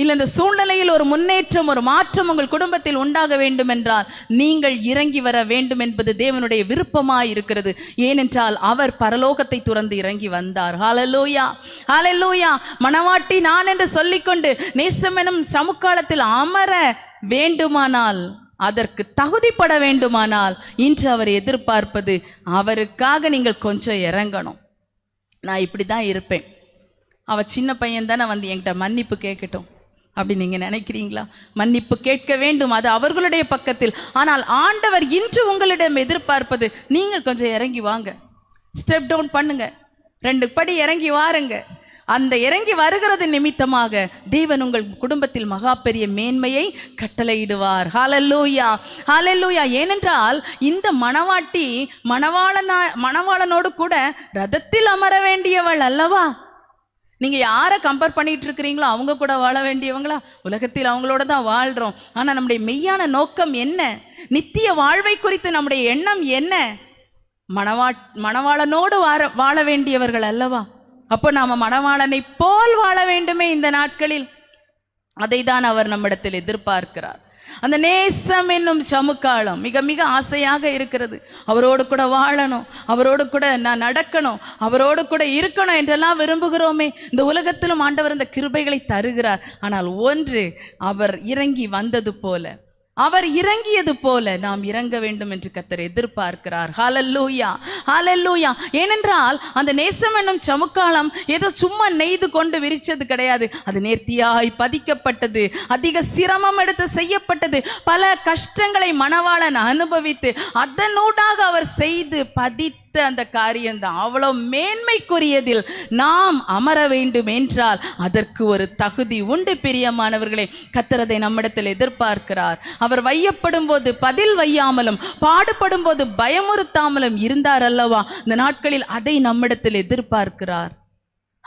S1: இல்லை இந்த சூழ்நிலையில் ஒரு முன்னேற்றம் ஒரு மாற்றம் உங்கள் குடும்பத்தில் உண்டாக வேண்டும் என்றால் நீங்கள் இறங்கி வர வேண்டும் என்பது தேவனுடைய விருப்பமாய் இருக்கிறது ஏனென்றால் அவர் பரலோகத்தை துறந்து இறங்கி வந்தார் ஹாலலூயா ஹாலலூயா மணவாட்டி நான் என்று சொல்லிக்கொண்டு நேசமெனும் சமுக்காலத்தில் அமர வேண்டுமானால் அதற்கு தகுதிப்பட வேண்டுமானால் இன்று அவர் எதிர்பார்ப்பது அவருக்காக நீங்கள் கொஞ்சம் இறங்கணும் நான் இப்படி தான் இருப்பேன் அவள் சின்ன பையன் தானே வந்து என்கிட்ட மன்னிப்பு கேட்கட்டும் அப்படி நீங்க நினைக்கிறீங்களா மன்னிப்பு கேட்க வேண்டும் அது அவர்களுடைய பக்கத்தில் ஆனால் ஆண்டவர் இன்று உங்களிடம் எதிர்பார்ப்பது நீங்கள் கொஞ்சம் இறங்கி வாங்க ஸ்டெப் டவுன் பண்ணுங்க ரெண்டு படி இறங்கி வாருங்க அந்த இறங்கி வருகிறது நிமித்தமாக தேவன் உங்கள் குடும்பத்தில் மகா பெரிய மேன்மையை கட்டளையிடுவார் ஹாலல்லூயா ஹாலல்லூயா ஏனென்றால் இந்த மணவாட்டி மணவாளனா மணவாளனோடு கூட ரதத்தில் அமர வேண்டியவள் அல்லவா நீங்கள் யாரை கம்பேர் பண்ணிட்டு இருக்கிறீங்களோ அவங்க கூட வாழ வேண்டியவங்களா உலகத்தில் அவங்களோட தான் வாழ்கிறோம் ஆனால் நம்முடைய மெய்யான நோக்கம் என்ன நித்திய வாழ்வை குறித்து நம்முடைய எண்ணம் என்ன மணவா மணவாளனோடு வாழ வாழ வேண்டியவர்கள் அல்லவா அப்போ நாம் மணவாளனை போல் வாழ வேண்டுமே இந்த நாட்களில் அதை தான் அவர் நம்மிடத்தில் எதிர்பார்க்கிறார் அந்த நேசம் என்னும் சமுக்காலம் மிக மிக ஆசையாக இருக்கிறது அவரோடு கூட வாழணும் அவரோடு கூட நான் நடக்கணும் அவரோடு கூட இருக்கணும் என்றெல்லாம் விரும்புகிறோமே இந்த உலகத்திலும் ஆண்டவர் இந்த கிருபைகளை தருகிறார் ஆனால் ஒன்று அவர் இறங்கி வந்தது போல அவர் இறங்கியது போல நாம் இறங்க வேண்டும் என்று கத்தர் எதிர்பார்க்கிறார் ஹாலல்லூயா ஹாலல்லூயா ஏனென்றால் அந்த நேசம் என்னும் சமுக்காலம் ஏதோ சும்மா நெய்து கொண்டு விரிச்சது கிடையாது அது நேர்த்தியாய் பதிக்கப்பட்டது அதிக சிரமம் எடுத்து செய்யப்பட்டது பல கஷ்டங்களை மனவாளன் அனுபவித்து அதனூடாக அவர் செய்து பதித்த அந்த காரியம்தான் அவ்வளோ மேன்மைக்குரியதில் நாம் அமர வேண்டும் என்றால் அதற்கு ஒரு தகுதி உண்டு பிரியமானவர்களே கத்திரதை நம்மிடத்தில் எதிர்பார்க்கிறார் அவர் வையப்படும் போது பதில் வையாமலும் பாடுபடும் போது பயமுறுத்தாமலும் இருந்தார் அல்லவா இந்த நாட்களில் அதை நம்மிடத்தில் எதிர்பார்க்கிறார்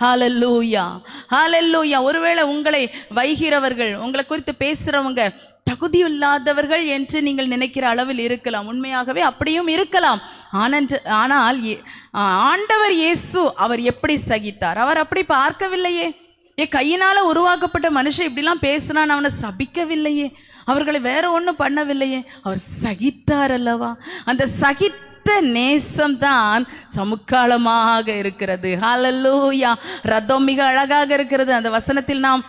S1: ஹாலல்லூயா ஹாலல்லூயா ஒருவேளை உங்களை வைகிறவர்கள் உங்களை குறித்து பேசுகிறவங்க தகுதியில்லாதவர்கள் என்று நீங்கள் நினைக்கிற அளவில் இருக்கலாம் உண்மையாகவே அப்படியும் இருக்கலாம் ஆனன்று ஆனால் ஆண்டவர் இயேசு அவர் எப்படி சகித்தார் அவர் அப்படி பார்க்கவில்லையே ஏ கையினால் உருவாக்கப்பட்ட மனுஷன் இப்படிலாம் பேசுனான் அவனை சபிக்கவில்லையே அவர்களை வேற ஒன்றும் பண்ணவில்லையே அவர் சகித்தார் அல்லவா அந்த சகித்த நேசம் தான் சமுக்காலமாக இருக்கிறது ஹலலூயா ரதம் மிக அழகாக இருக்கிறது அந்த வசனத்தில் நாம்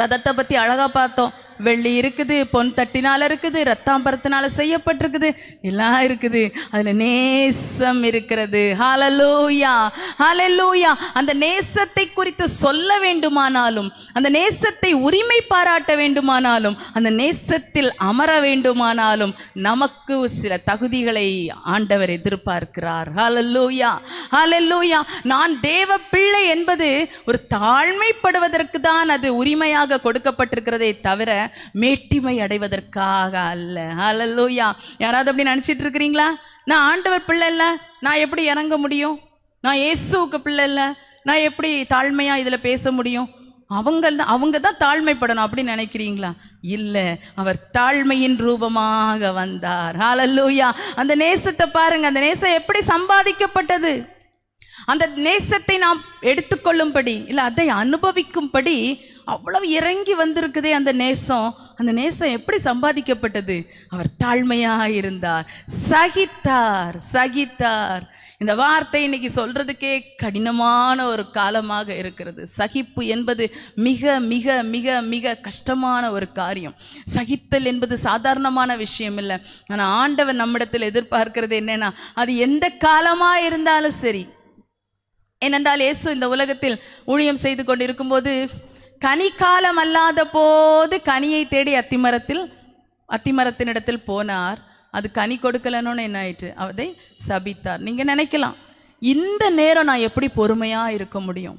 S1: ரதத்தை பற்றி அழகாக பார்த்தோம் வெள்ளி இருக்குது பொன் தட்டினால் இருக்குது ரத்தாம்பரத்தினால் செய்யப்பட்டிருக்குது எல்லாம் இருக்குது அதில் நேசம் இருக்கிறது ஹாலலூயா ஹாலலூயா அந்த நேசத்தை குறித்து சொல்ல வேண்டுமானாலும் அந்த நேசத்தை உரிமை பாராட்ட வேண்டுமானாலும் அந்த நேசத்தில் அமர வேண்டுமானாலும் நமக்கு சில தகுதிகளை ஆண்டவர் எதிர்பார்க்கிறார் ஹலல்லூயா ஹலல்லூயா நான் தேவ பிள்ளை என்பது ஒரு தாழ்மைப்படுவதற்கு தான் அது உரிமையாக கொடுக்கப்பட்டிருக்கிறதே தவிர மேட்டிமை அடைவதற்காக அல்ல அலல்லூயா யாராவது அப்படி நினச்சிட்டு இருக்கிறீங்களா நான் ஆண்டவர் பிள்ளை இல்லை நான் எப்படி இறங்க முடியும் நான் இயேசுவுக்கு பிள்ளை இல்லை நான் எப்படி தாழ்மையாக இதில் பேச முடியும் அவங்க தான் அவங்க தான் தாழ்மைப்படணும் அப்படின்னு நினைக்கிறீங்களா இல்லை அவர் தாழ்மையின் ரூபமாக வந்தார் ஹாலல்லூயா அந்த நேசத்தை பாருங்க அந்த நேசம் எப்படி சம்பாதிக்கப்பட்டது அந்த நேசத்தை நாம் எடுத்துக்கொள்ளும்படி இல்லை அதை அனுபவிக்கும்படி அவ்வளவு இறங்கி வந்திருக்குதே அந்த நேசம் அந்த நேசம் எப்படி சம்பாதிக்கப்பட்டது அவர் தாழ்மையாக இருந்தார் சகித்தார் சகித்தார் இந்த வார்த்தை இன்னைக்கு சொல்றதுக்கே கடினமான ஒரு காலமாக இருக்கிறது சகிப்பு என்பது மிக மிக மிக மிக கஷ்டமான ஒரு காரியம் சகித்தல் என்பது சாதாரணமான விஷயம் இல்லை ஆனால் ஆண்டவன் நம்மிடத்தில் எதிர்பார்க்கிறது என்னன்னா அது எந்த காலமாக இருந்தாலும் சரி ஏனென்றால் இயேசு இந்த உலகத்தில் ஊழியம் செய்து கொண்டிருக்கும்போது கனி காலம் அல்லாத போது கனியை தேடி அத்திமரத்தில் அத்திமரத்தினிடத்தில் போனார் அது கனி கொடுக்கலன்னு என்ன ஆயிட்டு அதை சபித்தார் நீங்கள் நினைக்கலாம் இந்த நேரம் நான் எப்படி பொறுமையாக இருக்க முடியும்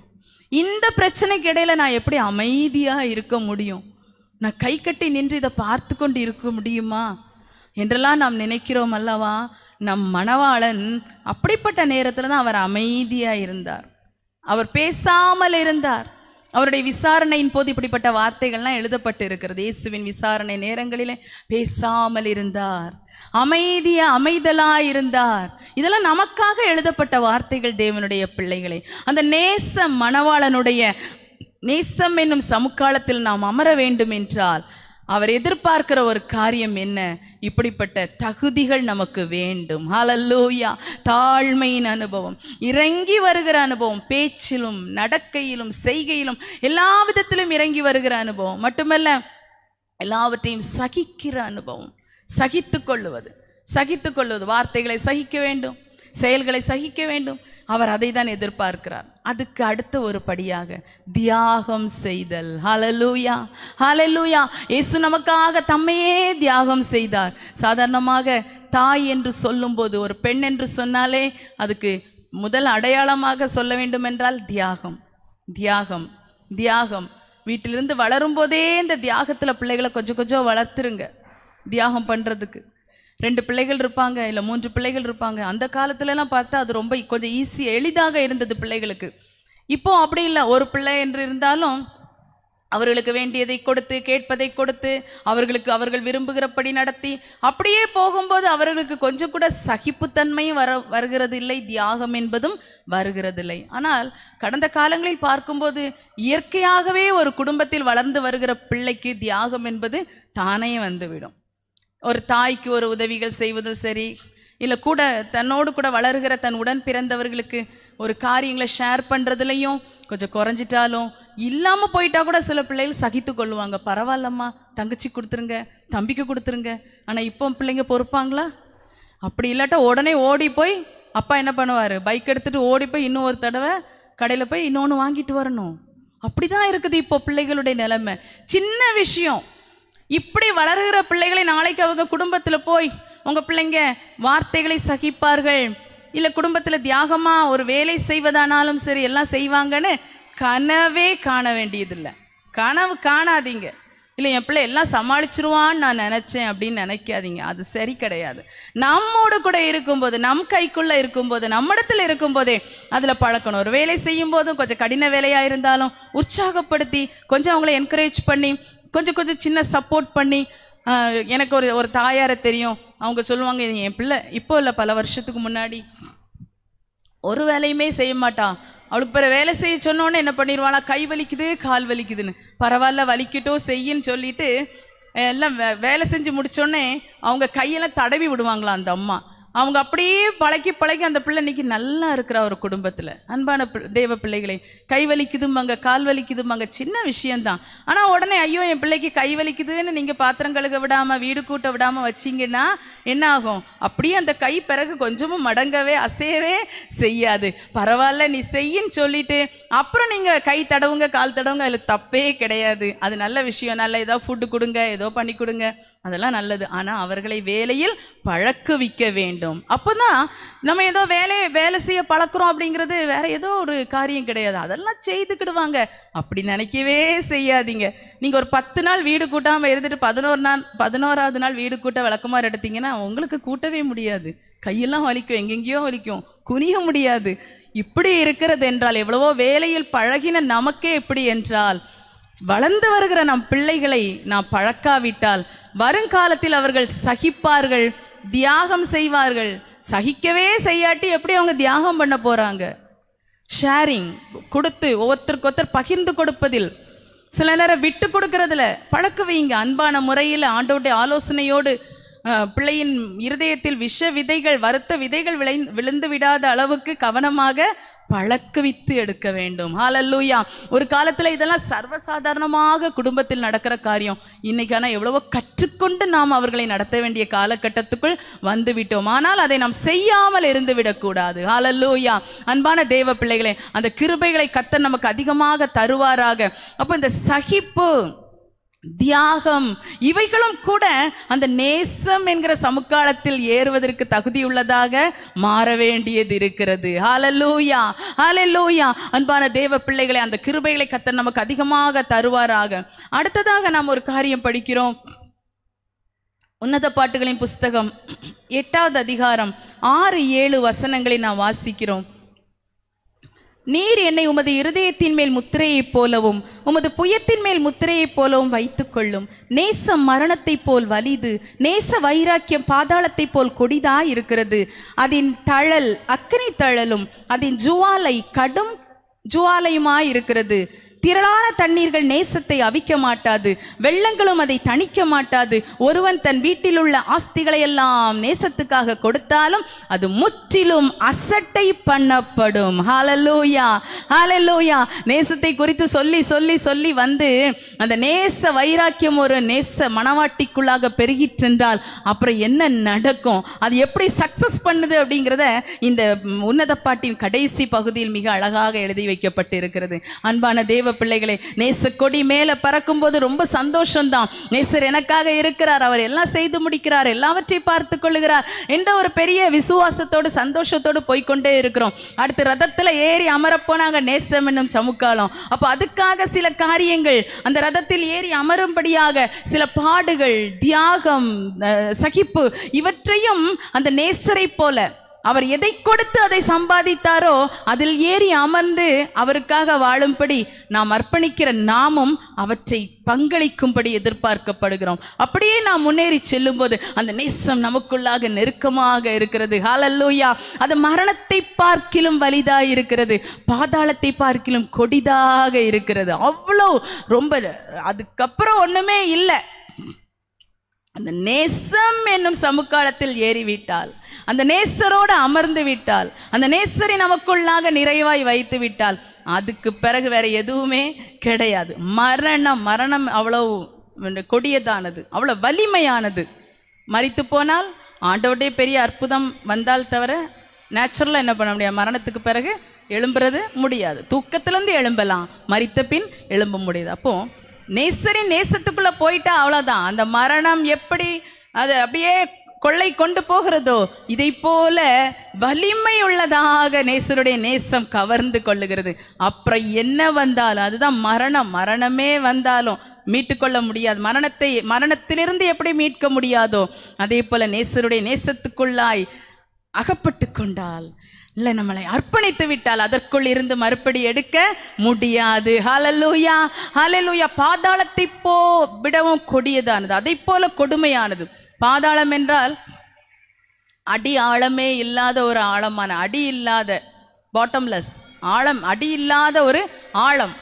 S1: இந்த பிரச்சனைக்கு இடையில நான் எப்படி அமைதியாக இருக்க முடியும் நான் கை கட்டி நின்று இதை பார்த்து கொண்டு இருக்க முடியுமா என்றெல்லாம் நாம் நினைக்கிறோம் அல்லவா நம் மணவாளன் அப்படிப்பட்ட நேரத்தில் தான் அவர் அமைதியாக இருந்தார் அவர் பேசாமல் இருந்தார் அவருடைய விசாரணையின் போது இப்படிப்பட்ட வார்த்தைகள்லாம் எழுதப்பட்டு இருக்கிறது இயேசுவின் விசாரணை நேரங்களிலே பேசாமல் இருந்தார் அமைதிய அமைதலா இருந்தார் இதெல்லாம் நமக்காக எழுதப்பட்ட வார்த்தைகள் தேவனுடைய பிள்ளைகளை அந்த நேச மணவாளனுடைய நேசம் என்னும் சமுக்காலத்தில் நாம் அமர வேண்டும் என்றால் அவர் எதிர்பார்க்கிற ஒரு காரியம் என்ன இப்படிப்பட்ட தகுதிகள் நமக்கு வேண்டும் ஹலல்லூயா தாழ்மையின் அனுபவம் இறங்கி வருகிற அனுபவம் பேச்சிலும் நடக்கையிலும் செய்கையிலும் எல்லா விதத்திலும் இறங்கி வருகிற அனுபவம் மட்டுமல்ல எல்லாவற்றையும் சகிக்கிற அனுபவம் சகித்து கொள்ளுவது சகித்து கொள்வது வார்த்தைகளை சகிக்க வேண்டும் செயல்களை சகிக்க வேண்டும் அவர் அதை தான் எதிர்பார்க்கிறார் அதுக்கு அடுத்த ஒரு படியாக தியாகம் செய்தல் ஹலலூயா ஹலலூயா இயேசு நமக்காக தம்மையே தியாகம் செய்தார் சாதாரணமாக தாய் என்று சொல்லும்போது ஒரு பெண் என்று சொன்னாலே அதுக்கு முதல் அடையாளமாக சொல்ல வேண்டும் என்றால் தியாகம் தியாகம் தியாகம் வீட்டிலிருந்து வளரும் போதே இந்த தியாகத்தில் பிள்ளைகளை கொஞ்சம் கொஞ்சம் வளர்த்துருங்க தியாகம் பண்ணுறதுக்கு ரெண்டு பிள்ளைகள் இருப்பாங்க இல்லை மூன்று பிள்ளைகள் இருப்பாங்க அந்த காலத்துலலாம் பார்த்தா அது ரொம்ப கொஞ்சம் ஈஸி எளிதாக இருந்தது பிள்ளைகளுக்கு இப்போ அப்படி இல்லை ஒரு பிள்ளை என்று இருந்தாலும் அவர்களுக்கு வேண்டியதை கொடுத்து கேட்பதை கொடுத்து அவர்களுக்கு அவர்கள் விரும்புகிறபடி நடத்தி அப்படியே போகும்போது அவர்களுக்கு கொஞ்சம் கூட சகிப்புத்தன்மையும் வர வருகிறது இல்லை தியாகம் என்பதும் வருகிறதில்லை ஆனால் கடந்த காலங்களில் பார்க்கும்போது இயற்கையாகவே ஒரு குடும்பத்தில் வளர்ந்து வருகிற பிள்ளைக்கு தியாகம் என்பது தானே வந்துவிடும் ஒரு தாய்க்கு ஒரு உதவிகள் செய்வதும் சரி இல்லை கூட தன்னோடு கூட வளருகிற தன் உடன் பிறந்தவர்களுக்கு ஒரு காரியங்களை ஷேர் பண்ணுறதுலையும் கொஞ்சம் குறைஞ்சிட்டாலும் இல்லாமல் போயிட்டா கூட சில பிள்ளைகள் சகித்து கொள்ளுவாங்க பரவாயில்லம்மா தங்கச்சி கொடுத்துருங்க தம்பிக்கு கொடுத்துருங்க ஆனால் இப்போ பிள்ளைங்க பொறுப்பாங்களா அப்படி இல்லாட்டா உடனே ஓடி போய் அப்பா என்ன பண்ணுவார் பைக் எடுத்துகிட்டு ஓடி போய் இன்னும் ஒரு தடவை கடையில் போய் இன்னொன்று வாங்கிட்டு வரணும் அப்படி தான் இருக்குது இப்போ பிள்ளைகளுடைய நிலைமை சின்ன விஷயம் இப்படி வளர்கிற பிள்ளைகளை நாளைக்கு அவங்க குடும்பத்தில் போய் உங்கள் பிள்ளைங்க வார்த்தைகளை சகிப்பார்கள் இல்லை குடும்பத்தில் தியாகமாக ஒரு வேலை செய்வதானாலும் சரி எல்லாம் செய்வாங்கன்னு கனவே காண வேண்டியதில்லை கனவு காணாதீங்க இல்லை என் பிள்ளை எல்லாம் சமாளிச்சிருவான்னு நான் நினச்சேன் அப்படின்னு நினைக்காதீங்க அது சரி கிடையாது நம்மோடு கூட இருக்கும்போது நம் கைக்குள்ளே இருக்கும்போது நம்மிடத்தில் இருக்கும்போதே அதில் பழக்கணும் ஒரு வேலை செய்யும் போதும் கொஞ்சம் கடின வேலையாக இருந்தாலும் உற்சாகப்படுத்தி கொஞ்சம் அவங்கள என்கரேஜ் பண்ணி கொஞ்சம் கொஞ்சம் சின்ன சப்போர்ட் பண்ணி எனக்கு ஒரு ஒரு தாயாரை தெரியும் அவங்க சொல்லுவாங்க என் பிள்ளை இப்போ இல்லை பல வருஷத்துக்கு முன்னாடி ஒரு வேலையுமே செய்ய மாட்டான் அவளுக்கு பிற வேலை செய்ய சொன்னோன்னே என்ன பண்ணிடுவாளா கை வலிக்குது கால் வலிக்குதுன்னு பரவாயில்ல வலிக்கட்டும் செய்யின்னு சொல்லிட்டு எல்லாம் வேலை செஞ்சு முடித்தோடனே அவங்க கையெல்லாம் தடவி விடுவாங்களா அந்த அம்மா அவங்க அப்படியே பழக்கி பழகி அந்த பிள்ளை இன்னைக்கு நல்லா இருக்கிற ஒரு குடும்பத்தில் அன்பான தேவ பிள்ளைகளை கை வலிக்குதும்பாங்க கால் வலிக்குதும்பாங்க சின்ன விஷயம்தான் ஆனால் உடனே ஐயோ என் பிள்ளைக்கு கை வலிக்குதுன்னு நீங்கள் பாத்திரம் கழுக விடாமல் வீடு கூட்ட விடாமல் வச்சிங்கன்னா என்ன ஆகும் அப்படியே அந்த கை பிறகு கொஞ்சமும் மடங்கவே அசையவே செய்யாது பரவாயில்ல நீ செய்யின்னு சொல்லிட்டு அப்புறம் நீங்கள் கை தடவுங்க கால் தடவுங்க அதில் தப்பே கிடையாது அது நல்ல விஷயம் நல்ல ஏதோ ஃபுட்டு கொடுங்க ஏதோ பண்ணி கொடுங்க அதெல்லாம் நல்லது ஆனால் அவர்களை வேலையில் பழக்க வைக்க வேண்டும் அப்போ தான் நம்ம ஏதோ வேலையை வேலை செய்ய பழக்கிறோம் அப்படிங்கிறது வேற ஏதோ ஒரு காரியம் கிடையாது அதெல்லாம் செய்துக்கிடுவாங்க அப்படி நினைக்கவே செய்யாதீங்க நீங்கள் ஒரு பத்து நாள் வீடு கூட்டாமல் இருந்துட்டு பதினோரு நாள் பதினோராவது நாள் வீடு கூட்ட விளக்கமாறு எடுத்தீங்கன்னா உங்களுக்கு கூட்டவே முடியாது கையெல்லாம் வலிக்கும் எங்கெங்கேயோ வலிக்கும் குனிய முடியாது இப்படி இருக்கிறது என்றால் எவ்வளவோ வேலையில் பழகின நமக்கே எப்படி என்றால் வளர்ந்து வருகிற நம் பிள்ளைகளை நாம் பழக்காவிட்டால் வருங்காலத்தில் அவர்கள் சகிப்பார்கள் தியாகம் செய்வார்கள் சகிக்கவே செய்யாட்டி எப்படி அவங்க தியாகம் பண்ண போகிறாங்க ஷேரிங் கொடுத்து ஒவ்வொருத்தருக்கு ஒருத்தர் பகிர்ந்து கொடுப்பதில் சில நேரம் விட்டு கொடுக்கறதுல பழக்க வைங்க அன்பான முறையில் ஆண்டோடைய ஆலோசனையோடு பிள்ளையின் இருதயத்தில் விஷ விதைகள் வருத்த விதைகள் விளை விழுந்து விடாத அளவுக்கு கவனமாக பழக்குவித்து எடுக்க வேண்டும் ஹாலல்லூயா ஒரு காலத்தில் இதெல்லாம் சர்வசாதாரணமாக குடும்பத்தில் நடக்கிற காரியம் இன்னைக்கு ஆனால் எவ்வளவோ கற்றுக்கொண்டு நாம் அவர்களை நடத்த வேண்டிய காலகட்டத்துக்குள் வந்து விட்டோம் ஆனால் அதை நாம் செய்யாமல் இருந்து விடக்கூடாது ஹாலல்லூயா அன்பான தேவ பிள்ளைகளே அந்த கிருபைகளை கத்த நமக்கு அதிகமாக தருவாராக அப்போ இந்த சகிப்பு தியாகம் இவைகளும் கூட அந்த நேசம் என்கிற சமுக்காலத்தில் ஏறுவதற்கு தகுதியுள்ளதாக மாற வேண்டியது இருக்கிறது ஹாலலூயா ஹாலலூயா அன்பான தேவ பிள்ளைகளை அந்த கிருபைகளை கத்த நமக்கு அதிகமாக தருவாராக அடுத்ததாக நாம் ஒரு காரியம் படிக்கிறோம் உன்னத பாட்டுகளின் புஸ்தகம் எட்டாவது அதிகாரம் ஆறு ஏழு வசனங்களை நாம் வாசிக்கிறோம் நீர் என்னை உமது இருதயத்தின் மேல் முத்திரையைப் போலவும் உமது புயத்தின் மேல் முத்திரையைப் போலவும் வைத்துக்கொள்ளும் நேசம் மரணத்தைப் போல் வலிது நேச வைராக்கியம் பாதாளத்தைப் போல் கொடிதா இருக்கிறது அதன் தழல் அக்கறை தழலும் அதன் ஜுவாலை கடும் ஜுவாலையுமாயிருக்கிறது இருக்கிறது திரளான தண்ணீர்கள் நேசத்தை அவிக்க மாட்டாது வெள்ளங்களும் அதை தணிக்க மாட்டாது ஒருவன் தன் வீட்டில் உள்ள ஆஸ்திகளை எல்லாம் நேசத்துக்காக கொடுத்தாலும் அது முற்றிலும் அசட்டை பண்ணப்படும் ஹாலலோயா ஹாலலோயா நேசத்தை குறித்து சொல்லி சொல்லி சொல்லி வந்து அந்த நேச வைராக்கியம் ஒரு நேச மனவாட்டிக்குள்ளாக பெருகிற்றென்றால் அப்புறம் என்ன நடக்கும் அது எப்படி சக்சஸ் பண்ணுது அப்படிங்கிறத இந்த உன்னத பாட்டின் கடைசி பகுதியில் மிக அழகாக எழுதி வைக்கப்பட்டு இருக்கிறது அன்பான தேவ பிள்ளைகளை நேச கொடி மேலே போது ரொம்ப சந்தோஷம்தான் நேசர் எனக்காக இருக்கிறார் அவர் எல்லாம் செய்து முடிக்கிறார் எல்லாவற்றையும் பார்த்து கொள்ளுகிறார் என்ற ஒரு பெரிய விசுவாசத்தோடு சந்தோஷத்தோடு போய்கொண்டே இருக்கிறோம் அடுத்து ரதத்தில் ஏறி அமரப்போனாங்க நேசம் என்னும் சமுக்காலம் அப்போ அதுக்காக சில காரியங்கள் அந்த ரதத்தில் ஏறி அமரும்படியாக சில பாடுகள் தியாகம் சகிப்பு இவற்றையும் அந்த நேசரை போல அவர் எதை கொடுத்து அதை சம்பாதித்தாரோ அதில் ஏறி அமர்ந்து அவருக்காக வாழும்படி நாம் அர்ப்பணிக்கிற நாமும் அவற்றை பங்களிக்கும்படி எதிர்பார்க்கப்படுகிறோம் அப்படியே நாம் முன்னேறி செல்லும்போது அந்த நேசம் நமக்குள்ளாக நெருக்கமாக இருக்கிறது ஹாலல்லூயா அது மரணத்தை பார்க்கிலும் வலிதாக இருக்கிறது பாதாளத்தை பார்க்கிலும் கொடிதாக இருக்கிறது அவ்வளோ ரொம்ப அதுக்கப்புறம் ஒன்றுமே இல்லை அந்த நேசம் என்னும் சமுக்காலத்தில் ஏறிவிட்டால் அந்த நேசரோடு அமர்ந்து விட்டால் அந்த நேசரை நமக்குள்ளாக நிறைவாய் வைத்து விட்டால் அதுக்கு பிறகு வேற எதுவுமே கிடையாது மரணம் மரணம் அவ்வளவு கொடியதானது அவ்வளோ வலிமையானது மறித்து போனால் ஆண்டோடே பெரிய அற்புதம் வந்தால் தவிர நேச்சுரலாக என்ன பண்ண முடியாது மரணத்துக்கு பிறகு எழும்புறது முடியாது தூக்கத்திலேருந்து எழும்பலாம் மறித்த பின் எழும்ப முடியாது அப்போது நேசரின் நேசத்துக்குள்ளே போயிட்டா அவ்வளோதான் அந்த மரணம் எப்படி அது அப்படியே கொள்ளை கொண்டு போகிறதோ இதை போல வலிமை உள்ளதாக நேசருடைய நேசம் கவர்ந்து கொள்ளுகிறது அப்புறம் என்ன வந்தாலும் அதுதான் மரணம் மரணமே வந்தாலும் மீட்டுக்கொள்ள முடியாது மரணத்தை மரணத்திலிருந்து எப்படி மீட்க முடியாதோ அதே போல நேசருடைய நேசத்துக்குள்ளாய் அகப்பட்டு கொண்டால் இல்லை நம்மளை அர்ப்பணித்து விட்டால் அதற்குள் இருந்து மறுபடி எடுக்க முடியாது ஹலலூயா ஹலலூயா பாதாளத்தை போ விடவும் கொடியதானது அதை போல கொடுமையானது பாதாளம் என்றால் அடி ஆழமே இல்லாத ஒரு ஆழமான அடி இல்லாத பாட்டம்லெஸ் ஆழம் அடி இல்லாத ஒரு ஆழம்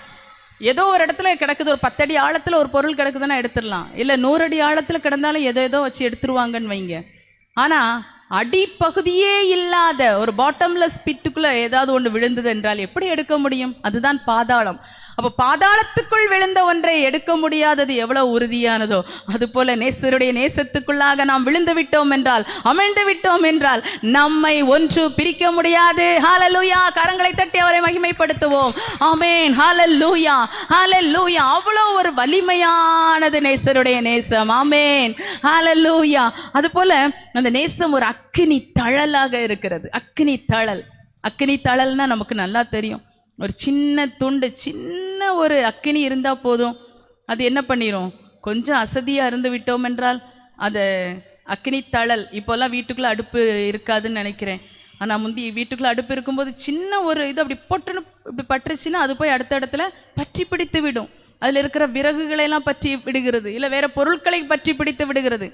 S1: ஏதோ ஒரு இடத்துல கிடக்குது ஒரு பத்தடி ஆழத்தில் ஒரு பொருள் கிடக்குதுன்னா எடுத்துடலாம் இல்லை நூறடி ஆழத்தில் கிடந்தாலும் ஏதோ ஏதோ வச்சு எடுத்துருவாங்கன்னு வைங்க ஆனால் அடிப்பகுதியே இல்லாத ஒரு பாட்டம்லெஸ் பிட்டுக்குள்ளே ஏதாவது ஒன்று விழுந்தது என்றால் எப்படி எடுக்க முடியும் அதுதான் பாதாளம் அப்போ பாதாளத்துக்குள் விழுந்த ஒன்றை எடுக்க முடியாதது எவ்வளோ உறுதியானதோ அதுபோல நேசருடைய நேசத்துக்குள்ளாக நாம் விழுந்து விட்டோம் என்றால் அமிழ்ந்து விட்டோம் என்றால் நம்மை ஒன்று பிரிக்க முடியாது ஹாலலூயா கரங்களை தட்டி அவரை மகிமைப்படுத்துவோம் லூயா ஹால லூயா அவ்வளோ ஒரு வலிமையானது நேசருடைய நேசம் அமேன் ஆமேன் லூயா அதுபோல அந்த நேசம் ஒரு அக்கினி தழலாக இருக்கிறது அக்னி தழல் அக்னி தழல்னா நமக்கு நல்லா தெரியும் ஒரு சின்ன துண்டு சின்ன ஒரு அக்கினி இருந்தால் போதும் அது என்ன பண்ணிடும் கொஞ்சம் அசதியாக இருந்து விட்டோம் என்றால் அதை அக்னி தழல் இப்போல்லாம் வீட்டுக்குள்ளே அடுப்பு இருக்காதுன்னு நினைக்கிறேன் ஆனால் முந்தி வீட்டுக்குள்ளே அடுப்பு இருக்கும்போது சின்ன ஒரு இது அப்படி போட்டுன்னு இப்படி பட்டுருச்சுன்னா அது போய் அடுத்த இடத்துல பற்றி பிடித்து விடும் அதில் இருக்கிற விறகுகளையெல்லாம் பற்றி விடுகிறது இல்லை வேறு பொருட்களை பற்றி பிடித்து விடுகிறது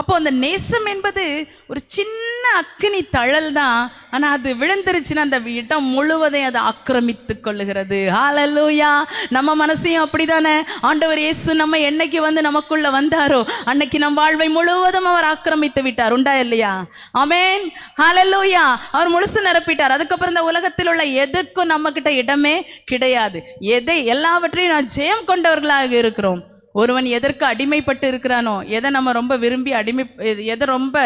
S1: அப்போ அந்த நேசம் என்பது ஒரு சின்ன அக்கினி தழல் தான் ஆனால் அது விழுந்துருச்சுன்னா அந்த இடம் முழுவதையும் அதை ஆக்கிரமித்து கொள்ளுகிறது ஹாலலூயா நம்ம மனசையும் அப்படி தானே ஆண்டவர் இயேசு நம்ம என்னைக்கு வந்து நமக்குள்ள வந்தாரோ அன்னைக்கு நம் வாழ்வை முழுவதும் அவர் ஆக்கிரமித்து விட்டார் உண்டா இல்லையா அமேன் ஹாலல்லூயா அவர் முழுசு நிரப்பிட்டார் அதுக்கப்புறம் இந்த உலகத்தில் உள்ள எதற்கும் நம்மக்கிட்ட இடமே கிடையாது எதை எல்லாவற்றையும் நான் ஜெயம் கொண்டவர்களாக இருக்கிறோம் ஒருவன் எதற்கு அடிமைப்பட்டு இருக்கிறானோ எதை நம்ம ரொம்ப விரும்பி அடிமை எதை ரொம்ப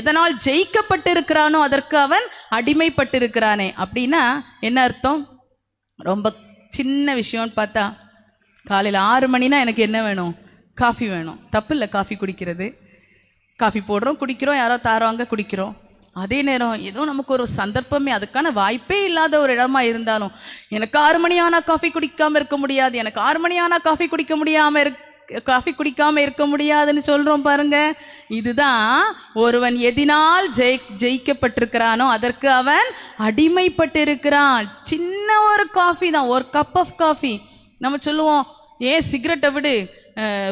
S1: எதனால் ஜெயிக்கப்பட்டு இருக்கிறானோ அதற்கு அவன் அடிமைப்பட்டு இருக்கிறானே அப்படின்னா என்ன அர்த்தம் ரொம்ப சின்ன விஷயம்னு பார்த்தா காலையில் ஆறு மணினா எனக்கு என்ன வேணும் காஃபி வேணும் தப்பு இல்லை காஃபி குடிக்கிறது காஃபி போடுறோம் குடிக்கிறோம் யாரோ தாரவங்க குடிக்கிறோம் அதே நேரம் ஏதோ நமக்கு ஒரு சந்தர்ப்பமே அதுக்கான வாய்ப்பே இல்லாத ஒரு இடமா இருந்தாலும் எனக்கு ஆறு மணியானா காஃபி குடிக்காமல் இருக்க முடியாது எனக்கு ஆறு மணியானா காஃபி குடிக்க முடியாமல் இரு காஃபி குடிக்காமல் இருக்க முடியாதுன்னு சொல்கிறோம் பாருங்க இதுதான் ஒருவன் எதினால் ஜெய் ஜெயிக்கப்பட்டிருக்கிறானோ அதற்கு அவன் அடிமைப்பட்டிருக்கிறான் சின்ன ஒரு காஃபி தான் ஒரு கப் ஆஃப் காஃபி நம்ம சொல்லுவோம் ஏன் சிகரெட்டை விடு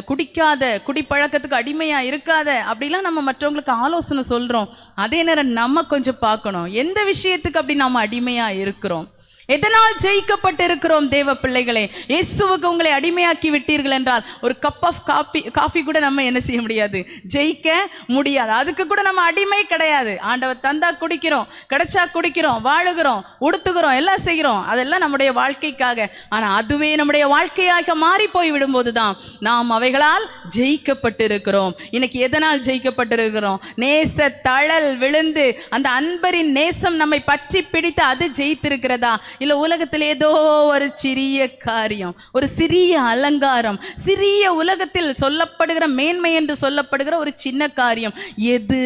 S1: குடிக்காத குடிப்பழக்கத்துக்கு அடிமையாக இருக்காத அப்படிலாம் நம்ம மற்றவங்களுக்கு ஆலோசனை சொல்கிறோம் அதே நேரம் நம்ம கொஞ்சம் பார்க்கணும் எந்த விஷயத்துக்கு அப்படி நாம் அடிமையாக இருக்கிறோம் எதனால் ஜெயிக்கப்பட்டிருக்கிறோம் தேவ பிள்ளைகளே இயேசுவுக்கு உங்களை அடிமையாக்கி விட்டீர்கள் என்றால் ஒரு கப் ஆஃப் காஃபி காஃபி கூட நம்ம என்ன செய்ய முடியாது ஜெயிக்க முடியாது அதுக்கு கூட நம்ம அடிமை கிடையாது ஆண்டவர் தந்தா குடிக்கிறோம் கிடைச்சா குடிக்கிறோம் வாழுகிறோம் உடுத்துகிறோம் எல்லாம் செய்கிறோம் அதெல்லாம் நம்முடைய வாழ்க்கைக்காக ஆனால் அதுவே நம்முடைய வாழ்க்கையாக மாறி போய் விடும்போது தான் நாம் அவைகளால் ஜெயிக்கப்பட்டிருக்கிறோம் இன்னைக்கு எதனால் ஜெயிக்கப்பட்டிருக்கிறோம் நேச தழல் விழுந்து அந்த அன்பரின் நேசம் நம்மை பற்றி பிடித்து அது ஜெயித்திருக்கிறதா இல்ல உலகத்தில் ஏதோ ஒரு சிறிய காரியம் ஒரு சிறிய அலங்காரம் சிறிய உலகத்தில் சொல்லப்படுகிற மேன்மை என்று சொல்லப்படுகிற ஒரு சின்ன காரியம் எது